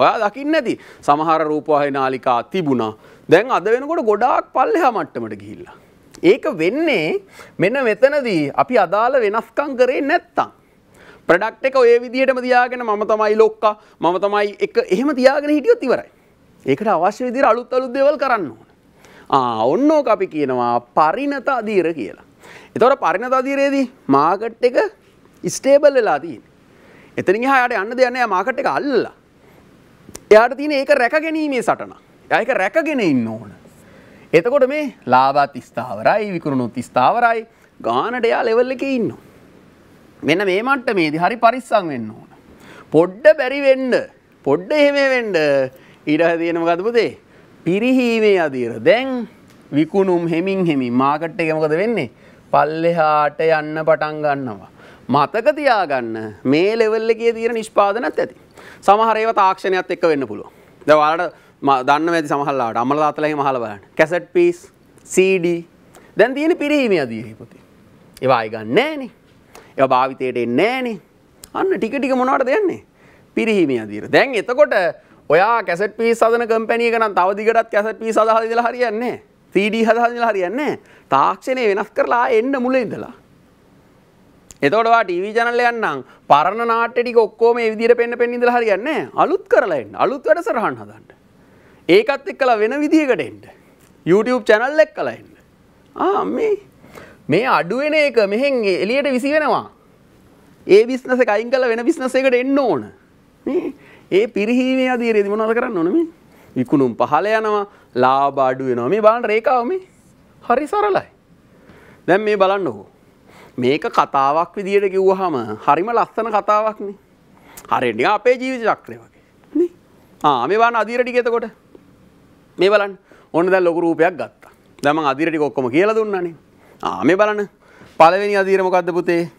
ඔයා දකින්න ඇති සමහර රූපවාහි නාලිකා තිබුණා. දැන් අද වෙනකොට ගොඩාක් පල්ලෙහා මට්ටමට ගිහිල්ලා. ඒක වෙන්නේ මෙන්න මෙතනදී අපි අදාළ වෙනස්කම් කරේ නැත්තම්. ප්‍රඩක්ට් එක ඔය විදිහටම තියාගෙන මම තමයි ලොක්කා මම තමයි එක එහෙම තියාගෙන හිටියොත් ඉවරයි. ඒකට අවශ්‍ය විදිහට අලුත් අලුත් දේවල් කරන්න ඕන. ආ ඔන්න ඕක අපි කියනවා පරිණත අධීර කියලා. එතකොට පරිණත අධීරයේදී මාකට් එක ස්ටේබල් වෙලා තියෙන්නේ. එතනින් එහාට යන්න දෙයක් නැහැ මාකට් එක අල්ලලා. එයාට තියෙන ඒක රැක ගැනීමේ සටන. එයා ඒක රැකගෙන ඉන්න ඕන. එතකොට මේ ලාභත් ස්ථාවරයි විකුණුනුත් ස්ථාවරයි ගානට එයා ලෙවල් එකේ ඉන්නවා. මෙන්න මේ මට්ටමේදී හරි පරිස්සම් වෙන්න ඕන. පොඩ්ඩ බැරි වෙන්න, පොඩ්ඩ එහෙම වෙන්න ඊට තියෙන මොකද පුතේ? පිරිහීමේ අධීර. දැන් විකුණුම් හෙමින් හෙමින් මාකට් එක මොකද වෙන්නේ? පල්ලෙහාට යන්න පටන් ගන්නවා. මතක තියාගන්න මේ ලෙවල් එකේ තියෙන නිෂ්පාදනත් ඇති. සමහර ඒවා තාක්ෂණයත් එක්ක වෙන්න පුළුවන්. දැන් ඔයාලට දන්න ඇති සමහරලාට අම්මලා තාත්තලා එහෙම අහලා බලන්න. කැසට් පීස්, CD දැන් තියෙන පිරිහීමේ අධීරී පුතේ. ඒවා ආයි ගන්න නෑනේ. ඒවා භාවිතයට එන්නේ නෑනේ. අන්න ටික ටික මොනවටද යන්නේ? පිරිහීමේ අධීර. දැන් එතකොට ඔයා කැසට් පීස් හදන කම්පැනි එක නම් තව දිගටත් කැසට් පීස් හදලා ඉඳලා හරියන්නේ නෑ. CD හදලා ඉඳලා හරියන්නේ නෑ. තාක්ෂණය වෙනස් කරලා එන්න මුල ඉඳලා එතකොටවා ටීවී ජනල්ල යන්නම් පරණ නාටටික ඔක්කෝම විදිර පෙන්න්න පෙන්නිදල හරිගන්න අලුත් කරලයින් අලුත් වැඩ සරහන් හදන්ට. ඒකත් එක් කලා වෙන විදිකටෙන්ට. YouTube චැනල් එක් කලයින්න. ආම්මේ මේ අඩුවෙන එක මෙහෙන් එලියට විසි වෙනවා. ඒ විස්නස කයින් කල වෙන විස්නස එකට එන්න ඕන. ඒ පිරිහීමේ අදී රෙදි මොනද කරන්න ඕනම විකුණුම් පහල යනවා ලාබ අඩුවෙනවා මේ බාන් රේකාවම හරි සරලයි. දැන් මේ බලන්න හෝ. මේක කතාවක් විදියට කිව්වහම හරිම ලස්සන කතාවක්නේ. හරියට අපේ ජීවිත චක්‍රය වගේ නේ. ආ මේ වань අදියර ටික එතකොට මේ බලන්න. ඔන්න දැන් ලොකු රූපයක් ගත්තා. දැන් මම අදියර ටික ඔක්කොම කියලා දුන්නානේ. ආ මේ බලන්න. පළවෙනි අදියර මොකද්ද පුතේ?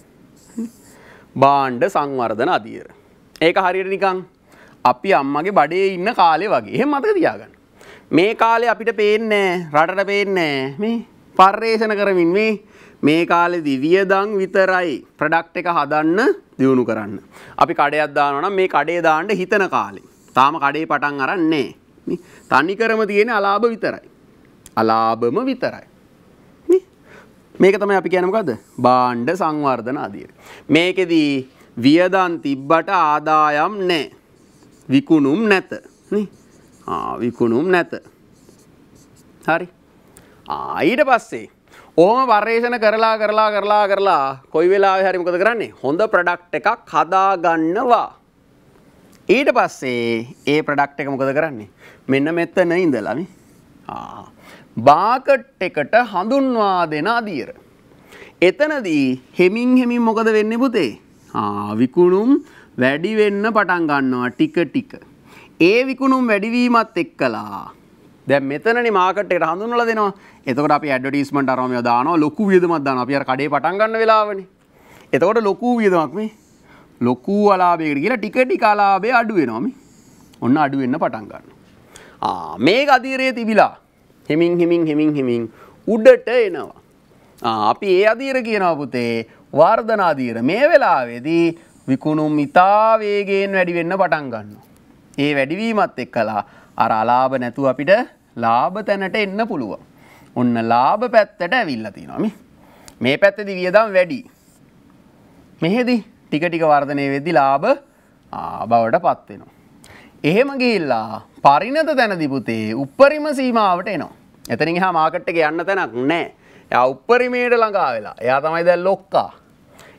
බාණ්ඩ සංවර්ධන අදියර. ඒක හරියට නිකන් අපි අම්මගේ බඩේ ඉන්න කාලේ වගේ. එහෙම මතක තියාගන්න. මේ කාලේ අපිට පේන්නේ රටට පේන්නේ මේ පර්යේෂණ කරමින් මේ මේ කාලේ දිවියදං විතරයි ප්‍රඩක්් එක හදන්න දියුණු කරන්න. අපි කඩයක් දානවනම් මේ කඩේ දාන්න හිතන කාලේ. තාම කඩේ පටන් අරන්නේ. තනිකරම තියෙන අලාභ විතරයි. අලාභම විතරයි. මේක තමයි අපි කියන්නේ මොකද්ද? බාණ්ඩ සංවර්ධන ආදිය. මේකෙදී වියදම් තිබ්බට ආදායම් නැහැ. විකුණුම් නැත. නේ? ආ විකුණුම් නැත. හරි. ආ ඊට පස්සේ ඕම පර්යේෂණ කරලා කරලා කරලා කරලා කොයි වෙලා හරිමකද කරන්නේ හොඳ ප්‍රඩක්් එකක් හදාගන්නවා. ඊට පස්සේ ඒ ප්‍රඩක්් එක මොකද කරන්නේ මෙන්න මෙත්තන ඉඳලමි බාකට් එකට හඳුන්වා දෙන අදීර. එතනදී හෙමින් හෙමින් මොකද වෙන්න පුතේ විකුණුම් වැඩිවෙන්න පටන් ගන්නවා ටික ටික. ඒ විකුණුම් වැඩිවීමත් එක් කලා දැ මෙතන මාකට හඳුනල දෙනවා එතකට අප ඇඩඩිස්මට අරම දාන ලොකු වියදමත් දාන අපිය කඩේ පටන්ගන්න වෙලාවන එතකොට ලොකු වියදමක් මේ ලොකු අලාබේකට කියලා ටිකටි කාලාබේ අඩුවෙනොම ඔන්න අඩුවෙන්න පටන්ගන්න මේ අදීරයේ තිබිලා හෙමින් හෙමින් හෙමින් හෙමින් උඩට එනවා අපි ඒ අදීර කියනපුතේ වර්ධනාදීර මේ වෙලාවේදී විකුණුම් ඉතාවේගෙන් වැඩිවෙන්න පටන්ගන්න ඒ වැඩිවීමත් එක් කලා අර අලාබ නැතු අපිට ලාභ තැනට එන්න පුළුවන්. ඔන්න ලාභ පැත්තට ඇවිල්ල තිනොමි. මේ පැත්තදි වියදම් වැඩි. මෙහෙදි ටිකටික වර්ධනය වෙද්දි ලාභ බවට පත්වෙනවා. එහෙම ගිල්ලා පරිනත තැනදිපුතේ උපරිම සීමාවට එනවා. එතනින් හා මාකට් එක යන්න තැනක් නෑ. එයා උපරිමයට ළඟා වෙලා. එයා තමයි දැන් ලොක්කා.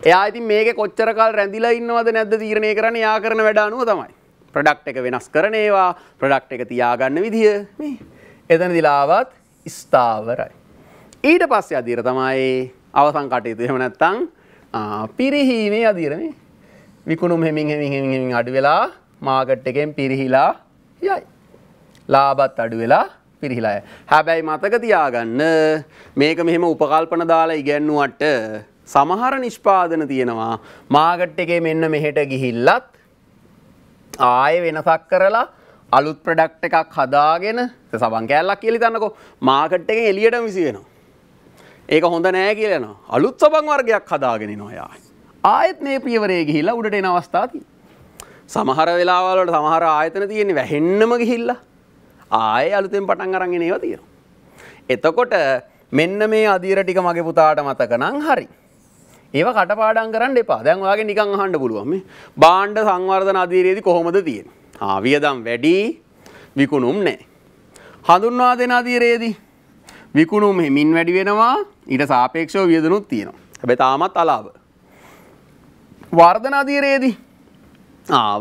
එයා ඉතින් මේක කොච්චර කල් රැඳිලා ඉන්නවද නැද්ද තීරණය කරන්නේ එයා කරන වැඩ අනුව තමයි. ප්‍රඩක්් එක වෙනස් කරන ඒවා ප්‍රඩක්් එක තියාගන්න විදිහ මේ එතන දිලාවත් ස්ථාවරයි. ඊට පස්සේ අදීර තමයි අවසන් කටයුතු. එහෙම නැත්නම් පිරිහීමේ අදීර මේ විකුණුම් හැමින් හැමින් හැමින් හැමින් අඩු වෙලා මාකට් එකෙන් පිරිහිලා යයි. ලාභත් අඩු වෙලා පිරිහිලා යයි. හැබැයි මතක තියාගන්න මේක මෙහෙම උපකල්පන දාලා ඉගැන්නුවට සමහර නිෂ්පාදන තියෙනවා මාකට් එකේ මෙන්න මෙහෙට ගිහිල්ලත් ආය වෙනසක් කරලා අලුත් ප්‍රඩක්් එකක් හදාගෙන සබන් කෑල්ලක් කියලි තන්නකෝ මාකට් එක එලියට විසියෙනවා. ඒක හොඳ නෑ කියලනවා අලුත් සබන් වර්ගයක් හදාගෙන නොයා. ආයත් මේ පියවරේ ගිහිල්ලා උඩට එන අවස්ථාති. සමහර වෙලාවලට සමහර ආයතන තියෙන්නේ වැහෙන්නම ගිහිල්ලා ආය අලුතෙන් පටන් අරගෙන ඒවා තියෙනවා. එතකොට මෙන්න මේ අදීර ටික මගේ පුතාට මතක නම් හරි. ඒව කටපාඩම් කරන්න එපා. දැන් ඔයාගේ නිකන් අහන්න පුළුවන් මේ. බාණ්ඩ සංවර්ධන අධීරයේදී කොහොමද තියෙන්නේ? වියදම් වැඩි විකුණුම් නෑ. හඳුන්වා දෙෙන අදීරේදී. විකුණුම් හෙමින් වැඩි වෙනවා ඊට සාපේක්ෂව වියදනුත් තියෙනවා. හැබැ තාමත් අලාව. වර්ධන අදීරේදී.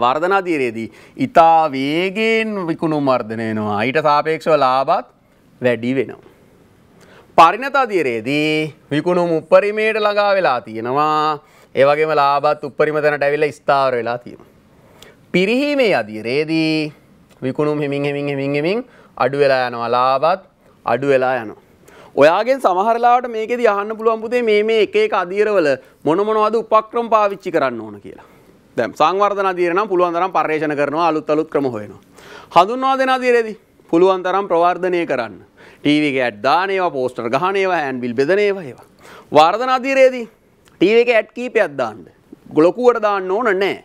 වර්ධන අදීරේදී. ඉතා වේගෙන් විකුණුම් වර්ධනයනවා ඊට සාපේක්ෂව ලාබත් වැඩි වෙනවා. පරිණත අදීරේදී විකුණුම් උපරිමයට ළඟා වෙලා තියෙනවා ඒවගේම ලාබත් උපරිම තැනට ඇවිල්ලා ස්ථාර වෙලා තියෙනවා. පිරිහීමේ අදීරේදී විකුණුම් හිමින් හිමින් හිමින් හිමින් අඩු වෙලා යනවා ලාභත් අඩු වෙලා යනවා. ඔයාගෙන් සමහරලාට මේකෙදි අහන්න පුළුවන් පුතේ මේ මේ එක එක අදීරවල මොන මොනවද උපක්‍රම පාවිච්චි කරන්න ඕන කියලා. දැන් සංවර්ධන අදීර නම් පුළුවන් තරම් පර්යේෂණ කරනවා අලුත් අලුත් ක්‍රම හොයනවා. හඳුන්වා දෙන අදීරේදී පුළුවන් තරම් ප්‍රවර්ධනය කරන්න. ටීවී එක ඇඩ් දාන ඒවා, පෝස්ටර් ගහන ඒවා, හෑන්ඩ් බිල් බෙදන ඒවා ඒවා. වර්ධන අදීරේදී ටීවී එක ඇඩ් කීපයක් දාන්න. ලොකුවට දාන්න ඕන නැහැ.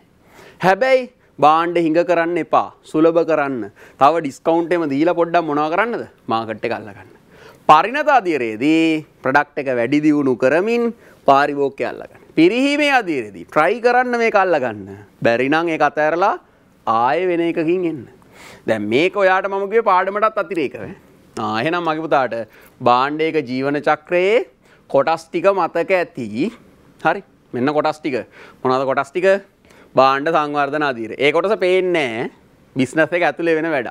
හැබැයි බාණ්ඩ හිඟ කරන්න එපා සුලබ කරන්න තව ඩිස්කවන්්ටේම දීලා පොඩ්ඩක් මොනා කරන්නද මාකට්ට කල්ලගන්න. පරිණත අධීරයේදී ප්‍රඩක්් එක වැඩිදිවුණු කරමින් පාරිභෝකය අල්ලගන්න. පිරිහීමේ අදීරෙදී ට්‍රයි කරන්න මේ කල්ලගන්න. බැරිනං ඒ අතඇරලා ආය වෙන එකකින් එන්න. දැ මේක ඔයාට මමගේ පාඩමටත් අතිරේකව. ආහෙනම් මගපුතාට බාණ්ඩයක ජීවන චක්‍රයේ කොටස්ටික මතක ඇති හරි මෙන්න කොටස්ටික මොනද කොටස්ටික බාණ්ඩ සංවර්ධන අදීර ඒ කොටස පේන්නේ බිස්නස් එක ඇතුලේ වෙන වැඩ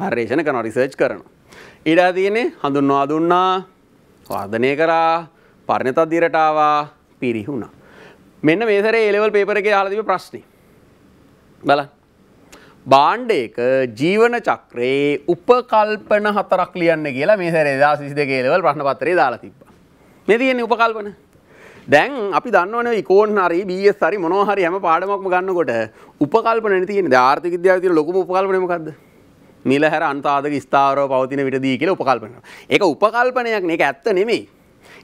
පර්යේෂණ කරන රිසර්ච් කරන ඉඩා තියෙන්නේ හඳුන්වා දුන්නා වර්ධනය කරා පරිණත අදීරට ආවා පිරිහුණා මෙන්න මේ සැරේ ඒ ලෙවල් පේපර් එකේ අහලා තිබ්බ ප්‍රශ්නේ බලන්න බාණ්ඩයක ජීවන චක්‍රයේ උපකල්පන හතරක් ලියන්න කියලා මේ සැරේ 2022 ලෙවල් ප්‍රශ්න පත්‍රයේ දාලා තිබ්බා. මේ තියෙන්නේ උපකල්පන. දැන් අපි දන්නවන කෝන් හරි බිය හරි මොනහරි හැම පාඩමක්ම ගන්නකොට උපකල්පන තියෙන ආර්ථික විද්‍යාවතිය ලොකම උපකල්පනමකක්ද නිලහැර අන්තාදක ස්ථාරෝ පවතින විටදී කියල උපකල්පන. එක උපකල්පනයක් එක ඇත්ත නෙමෙයි.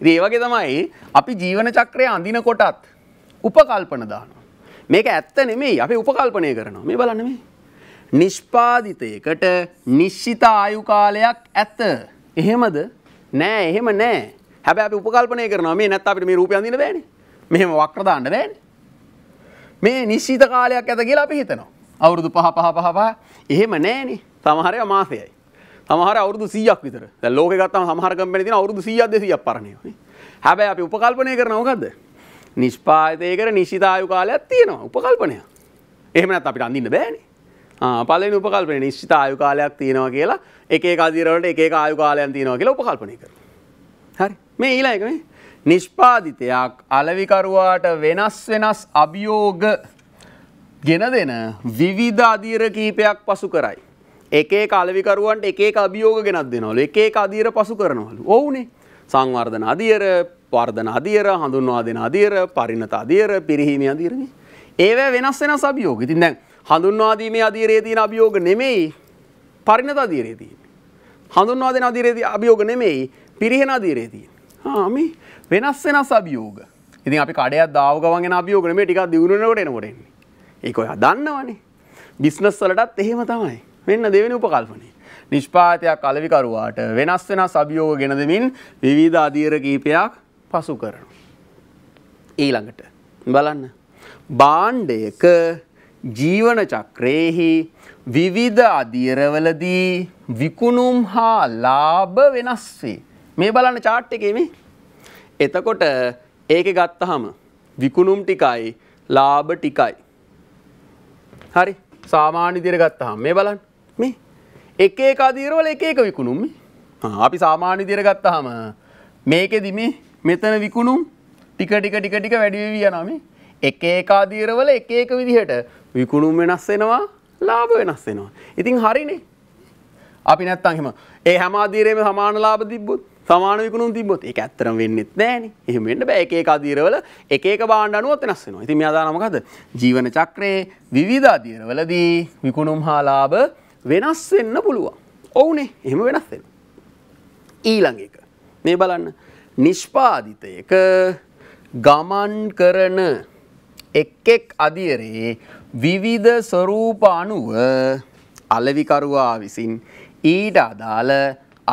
ඒවගේ තමයි අපි ජීවන චක්‍රය අඳින කොටත් උපකල්පන දාන. මේක ඇත්ත නෙමෙයි අපි උපකල්පනය කරනවා මේ බලනමේ. නිෂ්පාදිතයකට නිශ්ෂිත ආයුකාලයක් ඇත්ත. එහෙමද නෑ එහෙම නෑ හැබැ අපි උපකල්පනය කරනවා මේ නැත් අපිට මේ රූපයන් දින බෑනේ මෙහෙම වක්‍ර දාන්න බෑනේ මේ නිශ්චිත කාලයක් ඇත කියලා අපි හිතනවා අවුරුදු පහ පහ පහ පහ එහෙම නෑනේ සමහරය මාසයයි සමහර අවුරුදු 100ක් විතර දැන් ලෝකේ ගත්තම සමහර කම්පැනි තියෙන අවුරුදු 100ක් 200ක් පරණේ හැබැයි අපි උපකල්පනය කරන මොකද්ද නිෂ්පාතයකට නිශ්චිතායු කාලයක් තියෙනවා උපකල්පනය එහෙම නැත්නම් අපිට අඳින්න බෑනේ පලෙන් උපකල්පන නිශ්චිත ආයු කාලයක් තියෙනවා කියලා එක ආදිරවලට එක ආයු කාලයන් තියෙනවා කියලා උපකල්පනය කර මේ ඊළඟ එක මේ නිෂ්පාදිතයක් අලෙවිකරුවාට වෙනස් වෙනස් අභියෝග ගෙන දෙන විවිධ අධීර කීපයක් පසු කරයි. එක එක අලෙවිකරුවන්ට එක එක අභියෝග ගෙනත් දෙනවලු. එක එක අධීර පසු කරනවලු. ඔවුනේ සංවර්ධන අධීර, වර්ධන අධීර, හඳුන්වා දෙන අධීර, පරිණත අධීර, පිරිහීමේ අධීර ඒවා වෙනස් වෙනස් අභියෝග. ඉතින් දැන් හඳුන්වා දීමේ අධීරයේ තියෙන අභියෝග නෙමෙයි පරිණත අධීරයේ තියෙන්නේ. හඳුන්වා දෙන අධීරයේ අභියෝග නෙමෙයි පිරිහෙන අධීරයේ තියෙන්නේ. මේ වෙනස් වෙනස් අභියෝග. ඉතින් අපි කඩයක් දාව ගමන් එන අභියෝගනේ මේ ටිකක් දිනුනනකොට එනකොට එන්නේ. ඒක ඔයා දන්නවනේ. බිස්නස් වලටත් එහෙම තමයි. මෙන්න දෙවෙනි උපකල්පනය. නිෂ්පාතයක් අලෙවිකරුවාට වෙනස් වෙනස් අභියෝග ගෙන දෙමින් විවිධ අධීර කීපයක් පසු කරනවා. ඊළඟට බලන්න. බාණ්ඩයක ජීවන චක්‍රයේහි විවිධ අධීරවලදී විකුණුම් හා ලාභ වෙනස් වේ. මේ බලන්න චාට් එකේ මේ. එතකොට ඒකේ ගත්තහම විකුණුම් ටිකයි ලාභ ටිකයි. හරි. සාමාන්‍ය විදියට ගත්තහම මේ බලන්න. මේ එක එක අදීරවල එක එක විකුණුම් මේ. අපි සාමාන්‍ය විදියට ගත්තහම මේකෙදි මේ මෙතන විකුණුම් ටික ටික ටික ටික වැඩි වෙවි යනවා මේ. එක එක අදීරවල එක එක විදිහට විකුණුම් වෙනස් වෙනවා ලාභ වෙනස් වෙනවා. ඉතින් හරිනේ. අපි නැත්තම් එහෙම ඒ හැම අධීරයේම සමාන ලාභ තිබ්බොත් සමාන විකුණුම් තිබ්බොත් ඒක ඇත්තටම වෙන්නේ නැහනේ. එහෙම වෙන්න බෑ. එක එක අධීරවල එක එක භාණ්ඩ අනුවත් වෙනස් වෙනවා. ඉතින් මෙයා දාන මොකද? ජීවන චක්‍රයේ විවිධ අධීරවලදී විකුණුම් හා ලාභ වෙනස් වෙන්න පුළුවන්. ඔවුනේ. එහෙම වෙනස් වෙනවා. ඊළඟ එක. මේ බලන්න. නිෂ්පාදිතයක ගමන් කරන එක් එක් අධීරයේ විවිධ ස්වරූප අනුව අලවිකරුවා විසින් ඊට අදාළ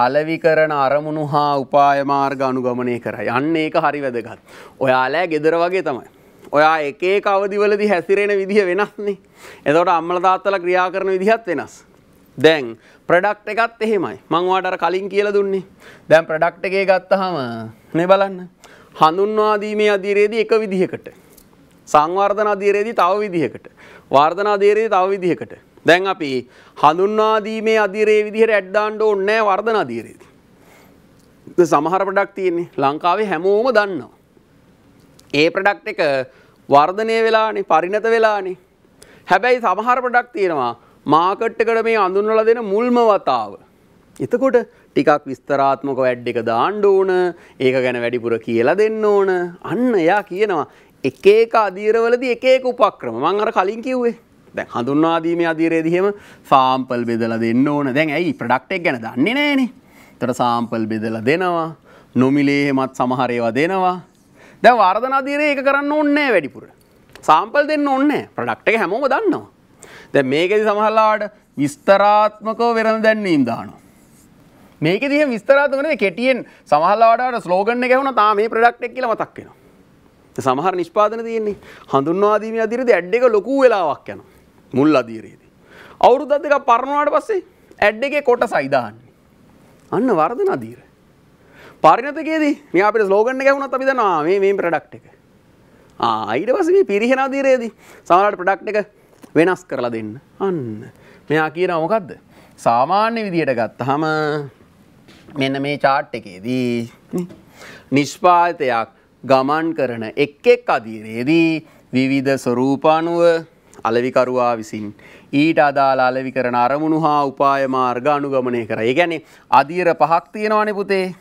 අලවි කරන අරමුණු හා උපායමාර්ග අනුගමනය කරයි. අන්න ඒක හරි වැදගත්. ඔයාලෑ ගෙදර වගේ තමයි. ඔයා එකේ කවදිවලදි හැසිරෙන විදිහ වෙනස්නේ. එතකොට අම්මල තාත්තල ක්‍රියා කරන විදිහත් වෙනස්. දැන් ප්‍රඩක්් එකත් එහෙමයි මංවාට කලින් කියල දුන්නේ. දැන් ප්‍රඩක්් එකේ ගත්තහම මේ බලන්න. හඳුන්වාදීමේ අධීරයේදී එක විදිහකට. සංවර්ධන අධීරයේදී තව විදිහකට. වර්ධන අධීරයේ තව විදිහකට. දැන් අපි හඳුන්වාදීමේ අධීරයේ විදිහට ඇඩ්ඩාන්ඩ ඕනේ නැහැ වර්ධන අධීරයේදී. සමහර ප්‍රොඩක්ට් තියෙන්නේ ලංකාවේ හැමෝම දන්නවා. ඒ ප්‍රොඩක්ට් එක වර්ධනය වෙලානේ පරිණත වෙලානේ. හැබැයි සමහර ප්‍රොඩක්ට් තියෙනවා මාකට් එකට මේ අඳුන්වලා දෙන මුල්ම වතාව. එතකොට ටිකක් විස්තරාත්මකව ඇඩ් එක දාන්න ඕන, ඒක ගැන වැඩිපුර කියලා දෙන්න ඕන. අන්න එයා කියනවා එක එක අධීරවලදී එක එක උපක්‍රම. මම අර කලින් කිව්වේ දැ හඳුන්වාදීම අදීරේදිහෙම සාම්පල් බෙදල දෙන්න ඕන දැන් ඇයි ප්‍රඩක්ටෙක් ගැන දන්නේ නෑනේ තොට සාම්පල් බෙදල දෙනවා නොමිලේහෙමත් සමහරේවා දෙනවා දැ වර්ධන අදීරේ එක කරන්න ඕන්නෑ වැඩිපුර සාම්පල් දෙන්න ඕන්නෑ ප්‍රඩක්ට එක හැමෝම දන්නවා දැ මේකෙදි සමහල්ලාට විස්තරාත්මකෝ වෙරන දැන්නීම් දානවා මේක දිහ විස්තරාත්මකන කෙටියෙන් සමහල්ලාට ස්ලෝගන්න ගැහුණ තා මේ ප්‍රඩක්් එක් කියල මතක් වෙනවා. සමහර නිෂ්පාදන තියන්නේ හඳුන්වාදීම අදිරිද ඇඩ් එක ලොකු වෙලාවක් යනවා. මුල් අදීරයේදී. අවුරුද්දක් දෙක පරණවාට පස්සේ ඇඩ් එකේ කොටසයි දාන්නේ. අන්න වර්ධන අදීර. පරිණතකයේදී මේ අපිට ස්ලෝගන් එක වුණත් අපි දන්නවා මේ මේ ප්‍රොඩක්ට් එක. ආ ඊට පස්සේ මේ පිරිහෙන අදීරයේදී සමහරවිට ප්‍රොඩක්ට් එක වෙනස් කරලා දෙන්න. අන්න මෙයා කියනවා මොකද්ද? සාමාන්‍ය විදියට ගත්තහම මෙන්න මේ chart එකේදී නිෂ්පාදිතයක් ගමන් කරන එක් එක් අදීරයේදී විවිධ ස්වරූපානුව අලවිකරුවා විසින් ඊට අදාළ අලවි කරන අරමුණු හා උපාය මාර්ග අනුගමනය කරයි. ඒ කියන්නේ අදියර පහක් තියෙනවනේ පුතේ.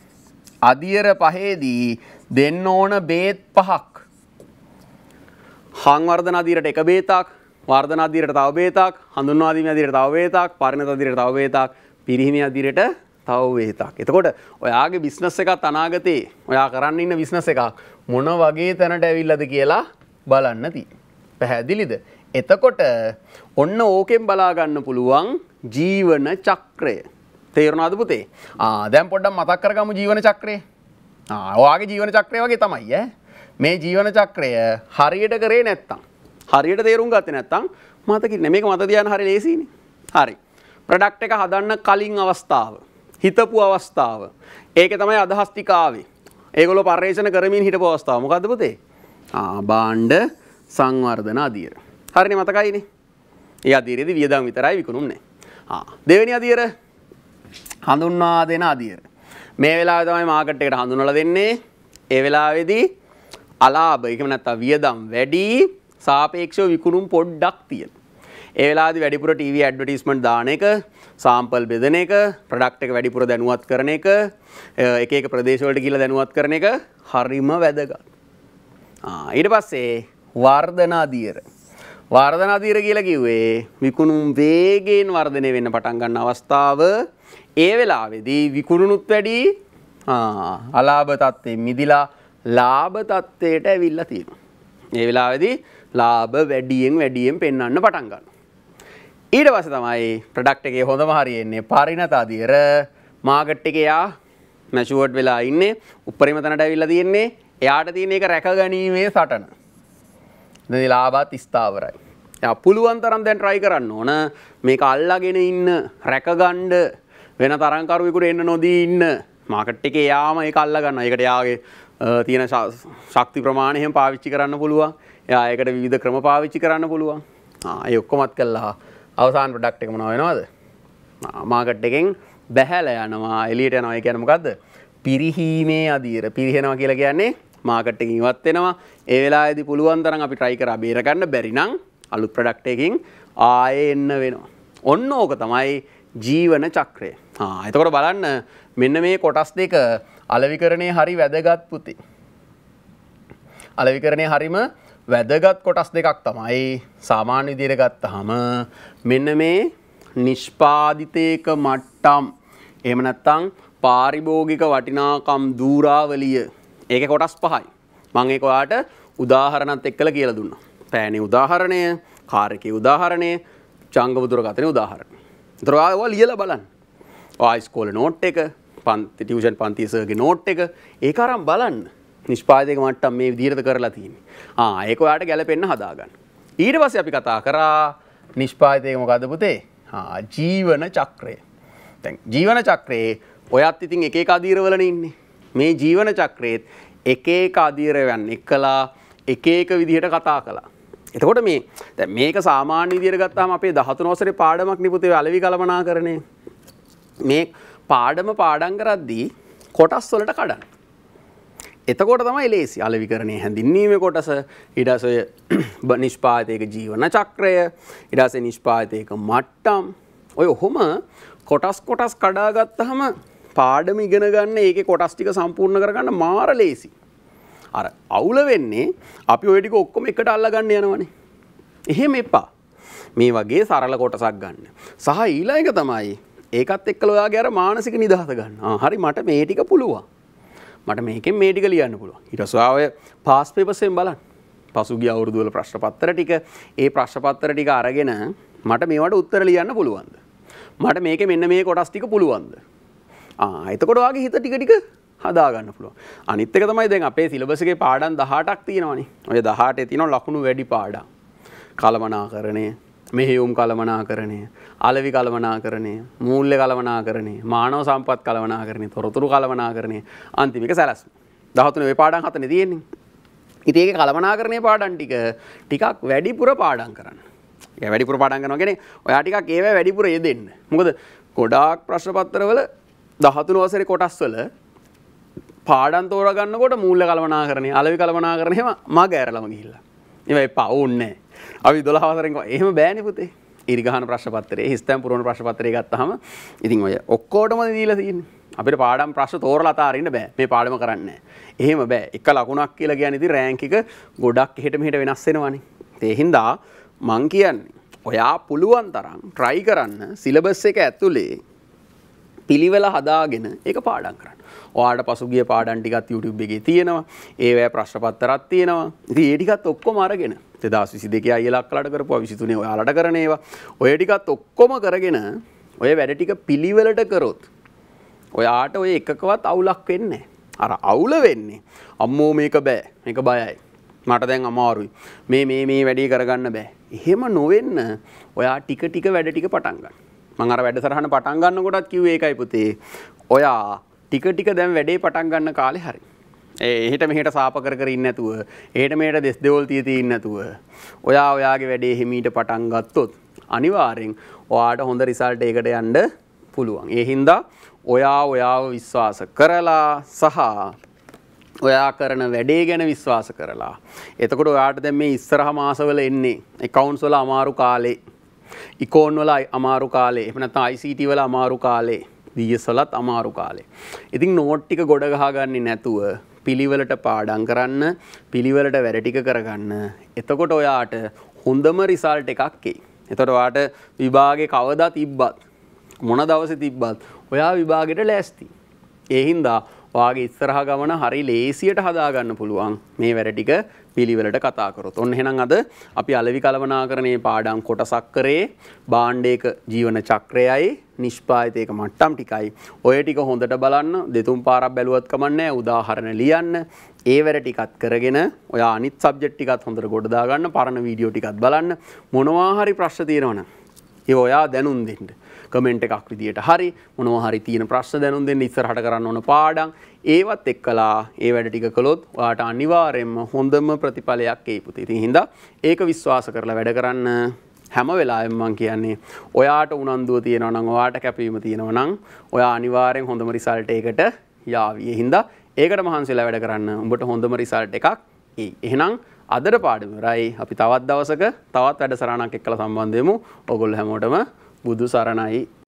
අදියර පහේදී දෙන්න ඕන බේත් පහක්. හං වර්ධන අදියරට එක බේතක්, වර්ධන අදියරට තව බේතක්, හඳුන්වාදීමේ අදියරට තව බේතක්, පරිණත අදියරට තව බේතක්, පිරිහිමේ අදියරට තව වේතක්. එතකොට ඔයාගේ බිස්නස් එකත් අනාගතේ ඔයා කරන්න ඉන්න බිස්නස් එකක් මොන වගේ තැනට ඇවිල්ලාද කියලා බලන්න තියෙනවා. පැහැදිලිද? එතකොට ඔන්න ඕකෙන් බලාගන්න පුළුවන් ජීවන චක්‍රය. තේරුණාද පුතේ? ආ දැන් පොඩ්ඩක් මතක් කරගමු ජීවන චක්‍රය. ආ ඔයාගේ ජීවන චක්‍රය වගේ තමයි ඈ. මේ ජීවන චක්‍රය හරියට කරේ නැත්තම් හරියට තේරුම් ගත්තේ නැත්තම් මතකින් මේක මත තියන්න හරිය ලේසියිනේ. හරි. ප්‍රොඩක්ට් එක හදන්න කලින් අවස්ථාව, හිතපු අවස්ථාව. ඒක තමයි අදහස් ටික ආවේ. ඒගොල්ලෝ පරිශන කරමින් හිටපු අවස්ථාව. මොකද්ද පුතේ? ආ භාණ්ඩ සංවර්ධන අධීර. හරිනේ මතකයිනේ. ඒ අදියරේදී වියදම් විතරයි විකුණුන්නේ. ආ දෙවෙනි අදියර හඳුන්වා දෙන අදියර. මේ වෙලාවේ තමයි මාකට් එකට හඳුන්වලා දෙන්නේ. ඒ වෙලාවේදී අලාභ ඒකම නැත්තම් වියදම් වැඩි සාපේක්ෂව විකුණුම් පොඩ්ඩක් තියෙන. ඒ වෙලාවේදී වැඩිපුර TV ඇඩ්වර්ටයිස්මන්ට් දාන එක, සාම්පල් බෙදන එක, ප්‍රොඩක්ට් එක වැඩිපුර දැනුවත් කරන එක, එක එක ප්‍රදේශ වලට ගිහිල්ලා දැනුවත් කරන එක හරිම වැදගත්. ආ ඊට පස්සේ වර්ධන අදියර. වර්ධනාධීර කියලා කිව්වේ විකුණුම් වේගයෙන් වර්ධනය වෙන්න පටන් ගන්න අවස්ථාව ඒ වෙලාවේදී විකුණුනුත් වැඩි අලාභ තත්ත්වයෙන් මිදිලා ලාභ තත්ත්වයට ඇවිල්ලා තියෙනවා. ඒ වෙලාවේදී ලාභ වැඩියෙන් වැඩියෙන් පෙන්වන්න පටන් ගන්නවා. ඊට පස්සේ තමයි ප්‍රොඩක්ට් එකේ හොඳම හරියන්නේ පරිණත අධීර මාකට් එකේ යා මැෂුවර්ඩ් වෙලා ඉන්නේ උපරිම තැනට ඇවිල්ලා තියෙන්නේ එයාට තියෙන එක රැකගැනීමේ සටන. ලාබාත් ස්ථාවරයි. පුළුවන් තරම් දැන් ට්‍රයි කරන්න ඕන මේ අල්ලාගෙන ඉන්න රැකගණ්ඩ වෙන තරංකරුවෙකුට එන්න නොදී ඉන්න මාකට් එක යාම ඒ අල්ලගන්න එකට යාගේ තියෙන ශක්ති ප්‍රමාණයහෙම පාවිච්චි කරන්න පුළුවන් යායකට විධ ක්‍රම පාවිච්චි කරන්න පුළුවන් ආය ඔක්කොමත් කල්ලා අවසාන් ප්‍රඩක්් එක මොනවෙනවාද මාකට් එකෙන් බැහැල යනවා එලියට නොය ගැනමකක්ද පිරිහීමේ අදීර පිරිහෙනවා කියලා කියන්නේ මාකට්ටකින් ඉවත් වෙනවා ඒ වෙලාවේදී පුළුවන් තරම් අපි try කරා බේර ගන්න බැරි නම් අලුත් product එකකින් ආයේ එන්න වෙනවා ඔන්න ඕක තමයි ජීවන චක්‍රය ආ එතකොට බලන්න මෙන්න මේ කොටස් දෙක අලවිකරණය හරි වැදගත් පුතේ අලවිකරණය හරිම වැදගත් කොටස් දෙකක් තමයි සාමාන්‍ය විදියට ගත්තහම මෙන්න මේ නිෂ්පාදිතයක මට්ටම් එහෙම නැත්නම් පාරිභෝගික වටිනාකම් දූරාවලිය ඒක කොටස් පහයි. මං ඒක ඔයාට උදාහරණත් එක්කලා කියලා දුන්නා. පෑනේ උදාහරණය, කාර් එකේ උදාහරණය, ජංගම දුරකථනයේ උදාහරණ. ඒතර ඔයාව ලියලා බලන්න. ඔයා ඉස්කෝලේ නෝට් එක, පන්ති ටියුෂන් පන්ති සර්ගේ නෝට් එක ඒක අරන් බලන්න. නිෂ්පාදක මට්ටම් මේ විදිහට කරලා තියෙන්නේ. ආ ඒක ඔයාට ගැලපෙන්න හදාගන්න. ඊට පස්සේ අපි කතා කරා නිෂ්පාදකයේ මොකද්ද පුතේ? ආ ජීවන චක්‍රය. දැන් ජීවන චක්‍රයේ ඔයත් ඉතින් එක එක අදීරවලනේ ඉන්නේ. මේ ජීවන චක්‍රයේත් එක එක අධීරයන් එක්කලා එක එක විදිහට කතා කළා. එතකොට මේ දැන් මේක සාමාන්‍ය විදිහට ගත්තාම අපේ 13 වසරේ පාඩමක් නිපුතේ අලෙවි කළමනාකරණය. මේ පාඩම පාඩම් කරද්දී කොටස් වලට කඩන්න. එතකොට තමයි ලේසි අලෙවිකරණය හැඳින්වීමේ කොටස ඊටස ඔය නිෂ්පාතයක ජීවන චක්‍රය ඊටසේ නිෂ්පාතයක මට්ටම් ඔය ඔහොම කොටස් කොටස් කඩාගත්තහම පාඩම ඉගෙන ගන්න ඒක කොටස්ටික සම්පූර්ණ කරගන්න මාර ලේසි. අර අවුල වෙන්නේ අපි ඔයටික ඔක්කොම එකට අල්ලගන්න යනවනේ. එහෙම එපා. මේ වගේ සරල කොටසක් ගන්න. සහ ඊලා එක තමයි ඒකත් එක්කල ඔයාගේ අර මානසික නිදහස ගන්න. හරි මට මේ ටික පුළුවන්. මට මේකෙන් මේ ටික ලියන්න පුළුවන්. ඊට පස්සේ ඔය පාස් පේපර්ස් එකෙන් බලන්න. පසුගිය අවුරුදු වල ප්‍රශ්න පත්‍ර ටික ඒ ප්‍රශ්න පත්‍ර ටික අරගෙන මට මේවට උත්තර ලියන්න පුළුවන්ද? මට මේකේ මෙන්න මේ කොටස් ටික පුළුවන්ද? එතකොට වගේ හිත ටික ටික හදාගන්න පුළුව අනිත්තක තමයි දැන් අපේ සිලබසගේ පාඩන් දහටක් තියෙනවනි ඔය දහට තින ලකුණු වැඩි පාඩා කළමනා කරණය මෙහෙවුම් කළමනා කරණය අලවි කළමනා කරණය මූල්ල කළමනා කරණය මානව සම්පත් කළමනා කරණය තොරතුරු කළමනා කරණය අන්තිමික සැලස් දහතුන වෙ පාඩන් හතන තියෙන්නේ ඉතිඒක කළමනා කරණය පාඩන් ටික ටිකක් වැඩිපුර පාඩන් කරන්න වැඩිපුර පාඩන් කරනගෙන ඔයා ටිකක් ඒව වැඩිපුර ඒ දෙන්න මොකද ගොඩාක් ප්‍රශ්නපත්තරවල දහතුන වසර කොටස්වල පාඩන් තෝරගන්නකොට මූල්ල කලවනා කරනේ අලවි කලවනා කරනම මග ඇරලම ගිහිල්ලා. ඒවයි පවුන්නේ. අපි දොළහවසරෙන් එහෙම බෑනි පුතේ. ඉරිගහන ප්‍රශ්පත්තරේ හිස්තැන් පුරණ ප්‍රශ්පත්තරේ ගත්තහම ඉතින් ඔය ඔක්කොටම දීලා තියෙන්නේ. අපිට පාඩම් ප්‍රශ්න තෝරලා අතාරින්න බෑ. මේ පාඩම කරන්නේ. එහෙම බෑ. එක ලකුණක් කියලා කියන්නේ ඉතින් රෑන්ක් එක ගොඩක් එහෙට මෙහෙට වෙනස් වෙනවනේ. ඒ හින්දා මං කියන්නේ ඔයා පුළුවන් තරම් try කරන්න සිලබස් එක ඇතුලේ පිළිවෙල හදාගෙන ඒක පාඩම් කරන්න. ඔයාට පසුගිය පාඩම් ටිකත් YouTube එකේ තියෙනවා. ඒවැ ප්‍රශ්න පත්‍රයක් තියෙනවා. ඉතින් ඒ ටිකත් ඔක්කොම අරගෙන 2022 අයියලා අක්කලට කරපුවා 23 ඔයාලට කරන ඒවා. ඔය ටිකත් ඔක්කොම කරගෙන ඔය වැඩ ටික පිළිවෙලට කරොත් ඔයාට ඔය එකකවත් අවුලක් වෙන්නේ අර අවුල වෙන්නේ අම්මෝ මේක බෑ. මේක බයයි. මට දැන් අමාරුයි. මේ මේ මේ වැඩේ කරගන්න බෑ. එහෙම නොවෙන්න ඔයා ටික ටික වැඩ ටික පටන් ගන්න. මං අර වැඩසටහන පටන් ගන්නකොටත් කිව්වේ ඒකයි පුතේ. ඔයා ටික ටික දැන් වැඩේ පටන් ගන්න කාලේ හරි. එහට මෙහට සාප කර ඉන්නඇතුව ඒට මේට දෙස් දෙවල් තියති ඉන්නතුව ඔයා ඔයාගේ වැඩේ හිමීට පටන් ගත්තොත් අනිවාරෙන් ඔයාට හොඳ රිසල්ට ඒකට යන්ඩ පුළුවන් ඒ හින්දා ඔයා ඔයාව විශ්වාස කරලා සහ ඔයා කරන වැඩේ ගැන විශ්වාස කරලා එතකොට ඔයාට දැ මේ ඉස්සරහ මාසවල එන්නේ එකවුන්ස්වල අමාරු කාලේ ඉකෝන්වලයි අමාරු කාලේ එමනත ICT වල අමාරු කාලේ දීයසලත් අමාරු කාලේ. ඉතින් නෝට් ටික ගොඩ ගහගන්නේ නැතුව පිළිවෙලට පාඩම් කරන්න පිළිවෙලට වැඩ ටික කරගන්න. එතකොට ඔයාට හොඳම රිසල්ට් එකක් එයි. එතකොට ඔයාට විභාගේ කවදා තිබ්බත් මොන දවසේ තිබ්බත් ඔයා විභාගෙට ලෑස්ති. ඒ හින්දා ඔයාගේ ඉස්සරහ ගමන හරි ලේසියට හදාගන්න පුළුවන් මේ වැඩ ටික පිළිවෙලට කතාකරොත්. ඔන්න එහෙනම් අද අපි අලවි කලවනාකරණයේ පාඩම් කොටසක් කරේ භාණ්ඩයක ජීවන චක්‍රයයි නිෂ්පාතයක මට්ටම් ටිකයි. ඔය ටික හොඳට බලන්න දෙතුන් පාරක් බැලුවත් කමන්නේ උදාහරණ ලියන්න. ඒවැර ටිකත් කරගෙන ඔය අනිත් සබ්ජෙක්ට් ටිකත් හොඳට ගොඩදා ගන්න පරණ වීඩියෝ ටිකත් බලන්න. මොනවා හරි ප්‍රශ්න තියෙනවනම් ඒ ඔයා දැනුම් දෙන්න. කමෙන්ට් එකක් විදියට හරි මොනවා හරි තියෙන ප්‍රශ්න දැනුම් දෙන්න ඉස්සරහට කරන්න ඕන පාඩම් ඒවත් එක්කලා ඒ වැඩ ටික කළොත් වාට අනිවාර්යෙන්ම හොඳම ප්‍රතිඵලයක් එයි පුතේ. ඉතින් හින්දා ඒක විශ්වාස කරලා වැඩ කරන්න හැම වෙලාවෙම මං කියන්නේ ඔයාට උනන්දුව තියෙනවා නම් ඔයාට කැපවීම තියෙනවා නම් ඔයා අනිවාර්යෙන් හොඳම රිසල්ට් එකකට යාවි. ඒ හින්දා ඒකට මහන්සිලා වැඩ කරන්න. උඹට හොඳම රිසල්ට් එකක් එයි. එහෙනම් අදට පාඩම ඉවරයි. අපි තවත් දවසක තවත් වැඩසටහනක් එක්කලා සම්බන්ධ වෙමු. ඔයගොල්ලෝ හැමෝටම බුදු සරණයි.